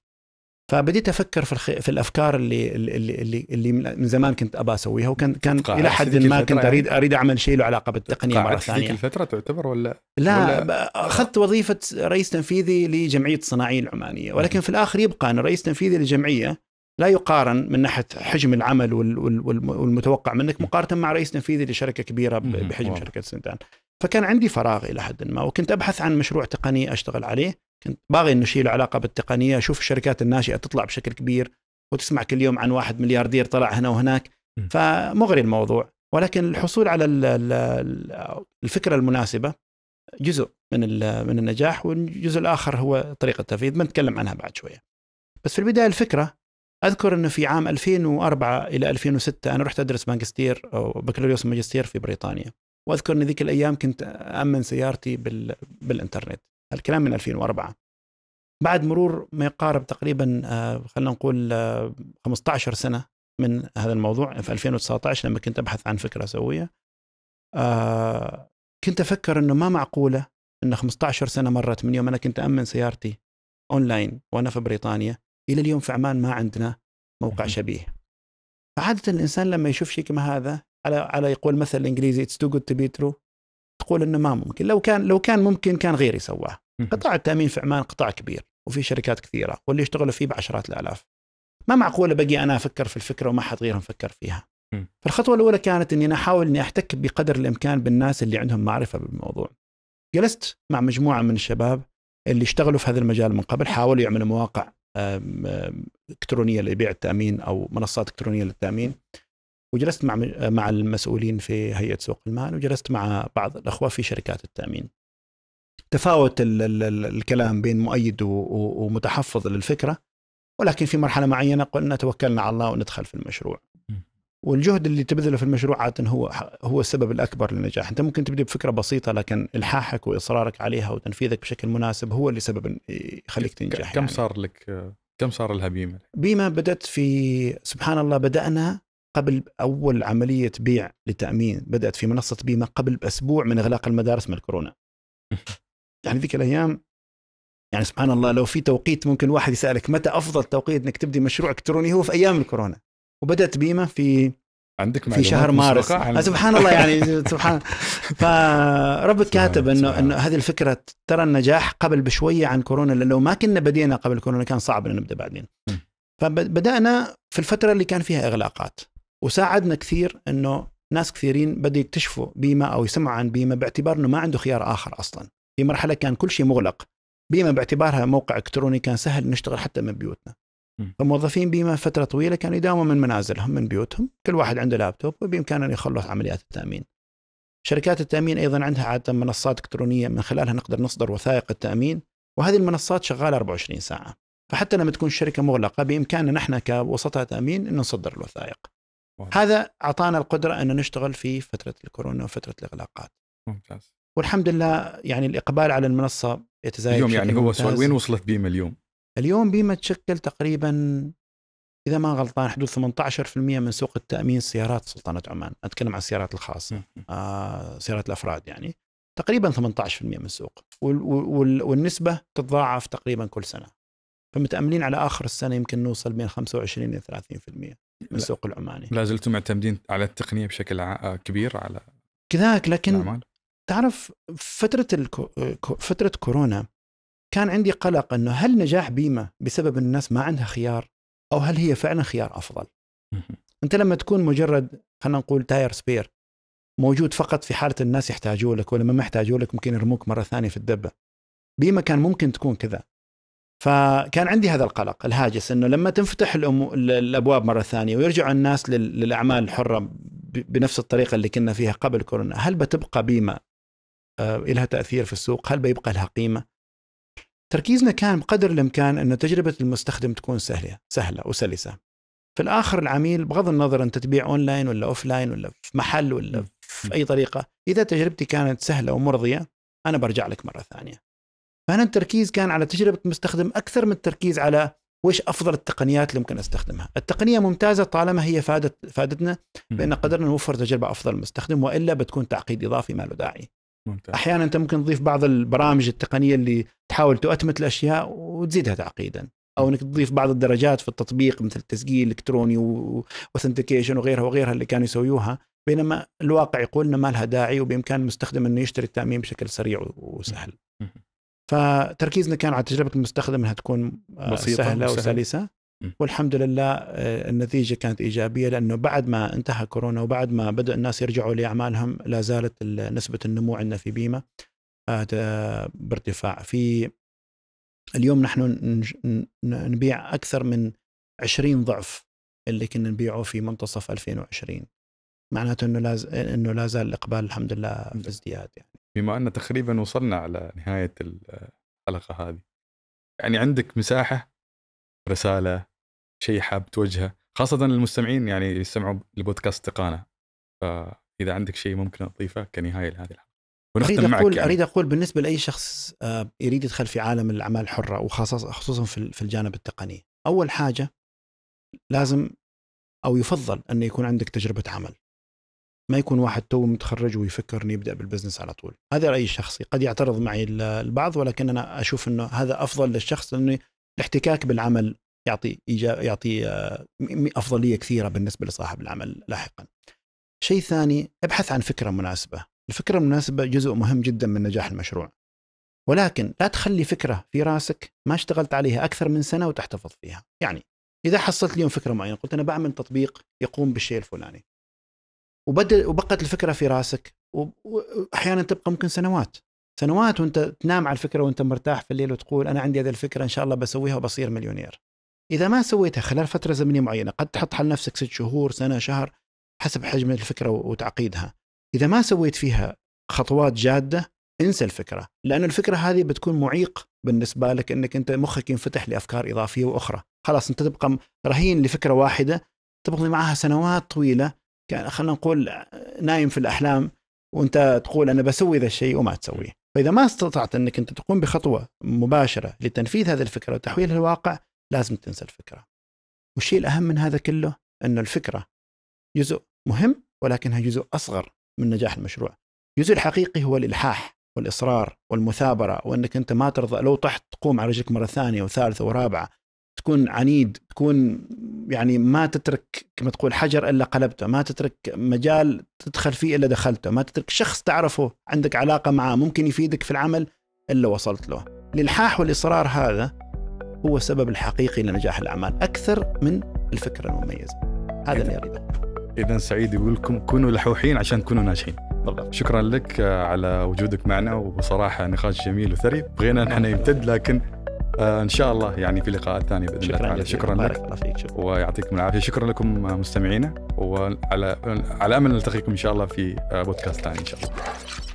فبديت افكر في, الخ... في الافكار اللي اللي اللي من زمان كنت ابى اسويها وكان كان الى حد ما كنت يعني؟ اريد اريد اعمل شيء له علاقه بالتقنيه مره ثانيه ذيك الفتره تعتبر ولا لا ولا... اخذت وظيفه رئيس تنفيذي لجمعيه الصناعيه العمانيه ولكن في الاخر يبقى انا رئيس تنفيذي للجمعيه لا يقارن من ناحيه حجم العمل والمتوقع منك مقارنه مع رئيس تنفيذي لشركه كبيره بحجم شركه سنتان فكان عندي فراغ الى حد ما وكنت ابحث عن مشروع تقني اشتغل عليه كنت باغي انه شيء له علاقه بالتقنيه اشوف الشركات الناشئه تطلع بشكل كبير وتسمع كل يوم عن واحد ملياردير طلع هنا وهناك فمغري الموضوع ولكن الحصول على الفكره المناسبه جزء من من النجاح والجزء الاخر هو طريقه التنفيذ بنتكلم عنها بعد شويه بس في البدايه الفكره اذكر انه في عام 2004 الى 2006 انا رحت ادرس ماجستير او بكالوريوس ماجستير في بريطانيا واذكر ان ذيك الايام كنت امن سيارتي بال... بالانترنت الكلام من 2004 بعد مرور ما يقارب تقريبا آه، خلينا نقول 15 آه، سنه من هذا الموضوع في 2019 لما كنت ابحث عن فكره اسويها آه، كنت افكر انه ما معقوله انه 15 سنه مرت من يوم انا كنت امن سيارتي اونلاين وانا في بريطانيا الى اليوم في عمان ما عندنا موقع شبيه فعاده الانسان لما يشوف شيء كما هذا على على يقول مثل الانجليزي اتس تو جود تو بي ترو تقول انه ما ممكن لو كان لو كان ممكن كان غيري سواه قطاع التامين في عمان قطاع كبير وفي شركات كثيره واللي يشتغلوا فيه بعشرات الالاف ما معقوله بقي انا افكر في الفكره وما حد غيرهم فكر فيها فالخطوه الاولى كانت اني انا احاول اني احتك بقدر الامكان بالناس اللي عندهم معرفه بالموضوع جلست مع مجموعه من الشباب اللي اشتغلوا في هذا المجال من قبل حاولوا يعملوا مواقع الكترونيه لبيع التامين او منصات الكترونيه للتامين وجلست مع آه، مع المسؤولين في هيئه سوق المال وجلست مع بعض الاخوه في شركات التامين. تفاوت الكلام بين مؤيد ومتحفظ للفكره ولكن في مرحله معينه قلنا توكلنا على الله وندخل في المشروع. والجهد اللي تبذله في المشروع عاده هو هو السبب الاكبر للنجاح، انت ممكن تبدا بفكره بسيطه لكن الحاحك واصرارك عليها وتنفيذك بشكل مناسب هو اللي سبب يخليك تنجح كم يعني. صار لك كم صار لها بيمه؟ بيمه بدات في سبحان الله بدانا قبل اول عمليه بيع لتامين بدات في منصه بيمه قبل باسبوع من اغلاق المدارس من الكورونا. (laughs) يعني ذيك الايام يعني سبحان الله لو في توقيت ممكن واحد يسالك متى افضل توقيت انك تبدي مشروع الكتروني هو في ايام الكورونا. وبدات بيمه في عندك في شهر مارس عن... آه، سبحان الله يعني (laughs) سبحان فربت كاتب انه انه هذه الفكره ترى النجاح قبل بشويه عن كورونا لو ما كنا بدينا قبل كورونا كان صعب ان نبدا بعدين فبدانا في الفتره اللي كان فيها اغلاقات وساعدنا كثير انه ناس كثيرين بدأوا يكتشفوا بيمة أو يسمعوا عن بيمة باعتبار أنه ما عنده خيار آخر أصلا في مرحلة كان كل شيء مغلق بيمة باعتبارها موقع إلكتروني كان سهل نشتغل حتى من بيوتنا الموظفين بما فتره طويله كانوا يداوموا من منازلهم من بيوتهم كل واحد عنده لابتوب وبامكانه يخلص عمليات التامين شركات التامين ايضا عندها عاده منصات الكترونيه من خلالها نقدر نصدر وثائق التامين وهذه المنصات شغاله 24 ساعه فحتى لما تكون الشركه مغلقه بامكاننا نحن كوسطها تامين ان نصدر الوثائق هذا اعطانا القدره ان نشتغل في فتره الكورونا وفتره الاغلاقات ممتاز والحمد لله يعني الاقبال على المنصه يتزايد اليوم يعني هو وين وصلت بيما اليوم اليوم بيما تشكل تقريبا اذا ما غلطان حدود 18% من سوق التامين سيارات سلطنه عمان اتكلم عن السيارات الخاصه آه سيارات الافراد يعني تقريبا 18% من السوق والنسبه تتضاعف تقريبا كل سنه فمتاملين على اخر السنه يمكن نوصل بين 25 الى 30% من السوق العماني لا زلتم معتمدين على التقنيه بشكل آه، كبير على كذاك لكن العمال. تعرف فتره الكو... فتره كورونا كان عندي قلق انه هل نجاح بيمه بسبب ان الناس ما عندها خيار او هل هي فعلا خيار افضل؟ انت لما تكون مجرد خلينا نقول تاير سبير موجود فقط في حاله الناس يحتاجوا لك ولما ما يحتاجوا لك ممكن يرموك مره ثانيه في الدبه. بيمه كان ممكن تكون كذا. فكان عندي هذا القلق الهاجس انه لما تنفتح الأمو... الابواب مره ثانيه ويرجع الناس لل... للاعمال الحره بنفس الطريقه اللي كنا فيها قبل كورونا، هل بتبقى بيمه آه، لها تاثير في السوق؟ هل بيبقى لها قيمه؟ تركيزنا كان بقدر الامكان انه تجربه المستخدم تكون سهله سهله وسلسه في الاخر العميل بغض النظر انت تبيع اونلاين ولا اوفلاين ولا في محل ولا في اي طريقه اذا تجربتي كانت سهله ومرضيه انا برجع لك مره ثانيه فهنا التركيز كان على تجربه المستخدم اكثر من التركيز على وش افضل التقنيات اللي ممكن استخدمها التقنيه ممتازه طالما هي فادت فادتنا بان قدرنا نوفر تجربه افضل للمستخدم والا بتكون تعقيد اضافي ما له داعي ممتاز. احيانا انت ممكن تضيف بعض البرامج التقنيه اللي تحاول تؤتمت الاشياء وتزيدها تعقيدا او انك تضيف بعض الدرجات في التطبيق مثل التسجيل الالكتروني واثنتيكيشن وغيرها وغيرها اللي كانوا يسويوها بينما الواقع يقول انه ما لها داعي وبامكان المستخدم انه يشتري التامين بشكل سريع وسهل. فتركيزنا كان على تجربه المستخدم انها تكون آه، بسيطة سهله وسلسه والحمد لله آه، النتيجة كانت إيجابية لأنه بعد ما انتهى كورونا وبعد ما بدأ الناس يرجعوا لأعمالهم لا زالت نسبة النمو عندنا في بيمة آه، بارتفاع في اليوم نحن نبيع أكثر من 20 ضعف اللي كنا نبيعه في منتصف 2020 معناته انه لاز... انه لا زال الاقبال الحمد لله في ازدياد يعني بما ان تقريبا وصلنا على نهايه الحلقه هذه يعني عندك مساحه رساله شيء حاب توجهه خاصه للمستمعين يعني يستمعوا البودكاست تقانه فاذا عندك شيء ممكن تضيفه كنهايه لهذه الحلقه اريد اقول يعني. اريد اقول بالنسبه لاي شخص آه، يريد يدخل في عالم الاعمال الحره وخاصه خصوصا في الجانب التقني اول حاجه لازم او يفضل انه يكون عندك تجربه عمل ما يكون واحد تو متخرج ويفكر انه يبدا بالبزنس على طول هذا رايي الشخصي قد يعترض معي البعض ولكن انا اشوف انه هذا افضل للشخص لانه الاحتكاك بالعمل يعطي إيجاب يعطي آه، افضليه كثيره بالنسبه لصاحب العمل لاحقا. شيء ثاني ابحث عن فكره مناسبه، الفكره المناسبه جزء مهم جدا من نجاح المشروع. ولكن لا تخلي فكره في راسك ما اشتغلت عليها اكثر من سنه وتحتفظ فيها، يعني اذا حصلت اليوم فكره معينه قلت انا بعمل تطبيق يقوم بالشيء الفلاني. وبدل وبقت الفكره في راسك واحيانا تبقى ممكن سنوات سنوات وانت تنام على الفكره وانت مرتاح في الليل وتقول انا عندي هذه الفكره ان شاء الله بسويها وبصير مليونير اذا ما سويتها خلال فتره زمنيه معينه قد تحط حال نفسك ست شهور سنه شهر حسب حجم الفكره وتعقيدها اذا ما سويت فيها خطوات جاده انسى الفكره لان الفكره هذه بتكون معيق بالنسبه لك انك انت مخك ينفتح لافكار اضافيه واخرى خلاص انت تبقى رهين لفكره واحده تبقي معها سنوات طويله كان خلينا نقول نايم في الاحلام وانت تقول انا بسوي ذا الشيء وما تسويه فاذا ما استطعت انك انت تقوم بخطوه مباشره لتنفيذ هذه الفكره وتحويلها للواقع لازم تنسى الفكره والشيء الاهم من هذا كله انه الفكره جزء مهم ولكنها جزء اصغر من نجاح المشروع الجزء الحقيقي هو الالحاح والاصرار والمثابره وانك انت ما ترضى لو طحت تقوم على رجلك مره ثانيه وثالثه ورابعه تكون عنيد تكون يعني ما تترك كما تقول حجر الا قلبته ما تترك مجال تدخل فيه الا دخلته ما تترك شخص تعرفه عندك علاقه معه ممكن يفيدك في العمل الا وصلت له الالحاح والاصرار هذا هو السبب الحقيقي لنجاح الأعمال أكثر من الفكرة المميزة هذا اللي أريده إذا سعيد يقول لكم كونوا لحوحين عشان تكونوا ناجحين بالضبط شكرا لك آه، على وجودك معنا وبصراحة نقاش جميل وثري بغينا نحن يمتد لكن آه، ان شاء الله يعني في لقاءات ثانيه باذن الله تعالى شكرا لك فيك ويعطيكم العافيه شكرا لكم آه، مستمعينا وعلى على امل نلتقيكم ان شاء الله في بودكاست ثاني ان شاء الله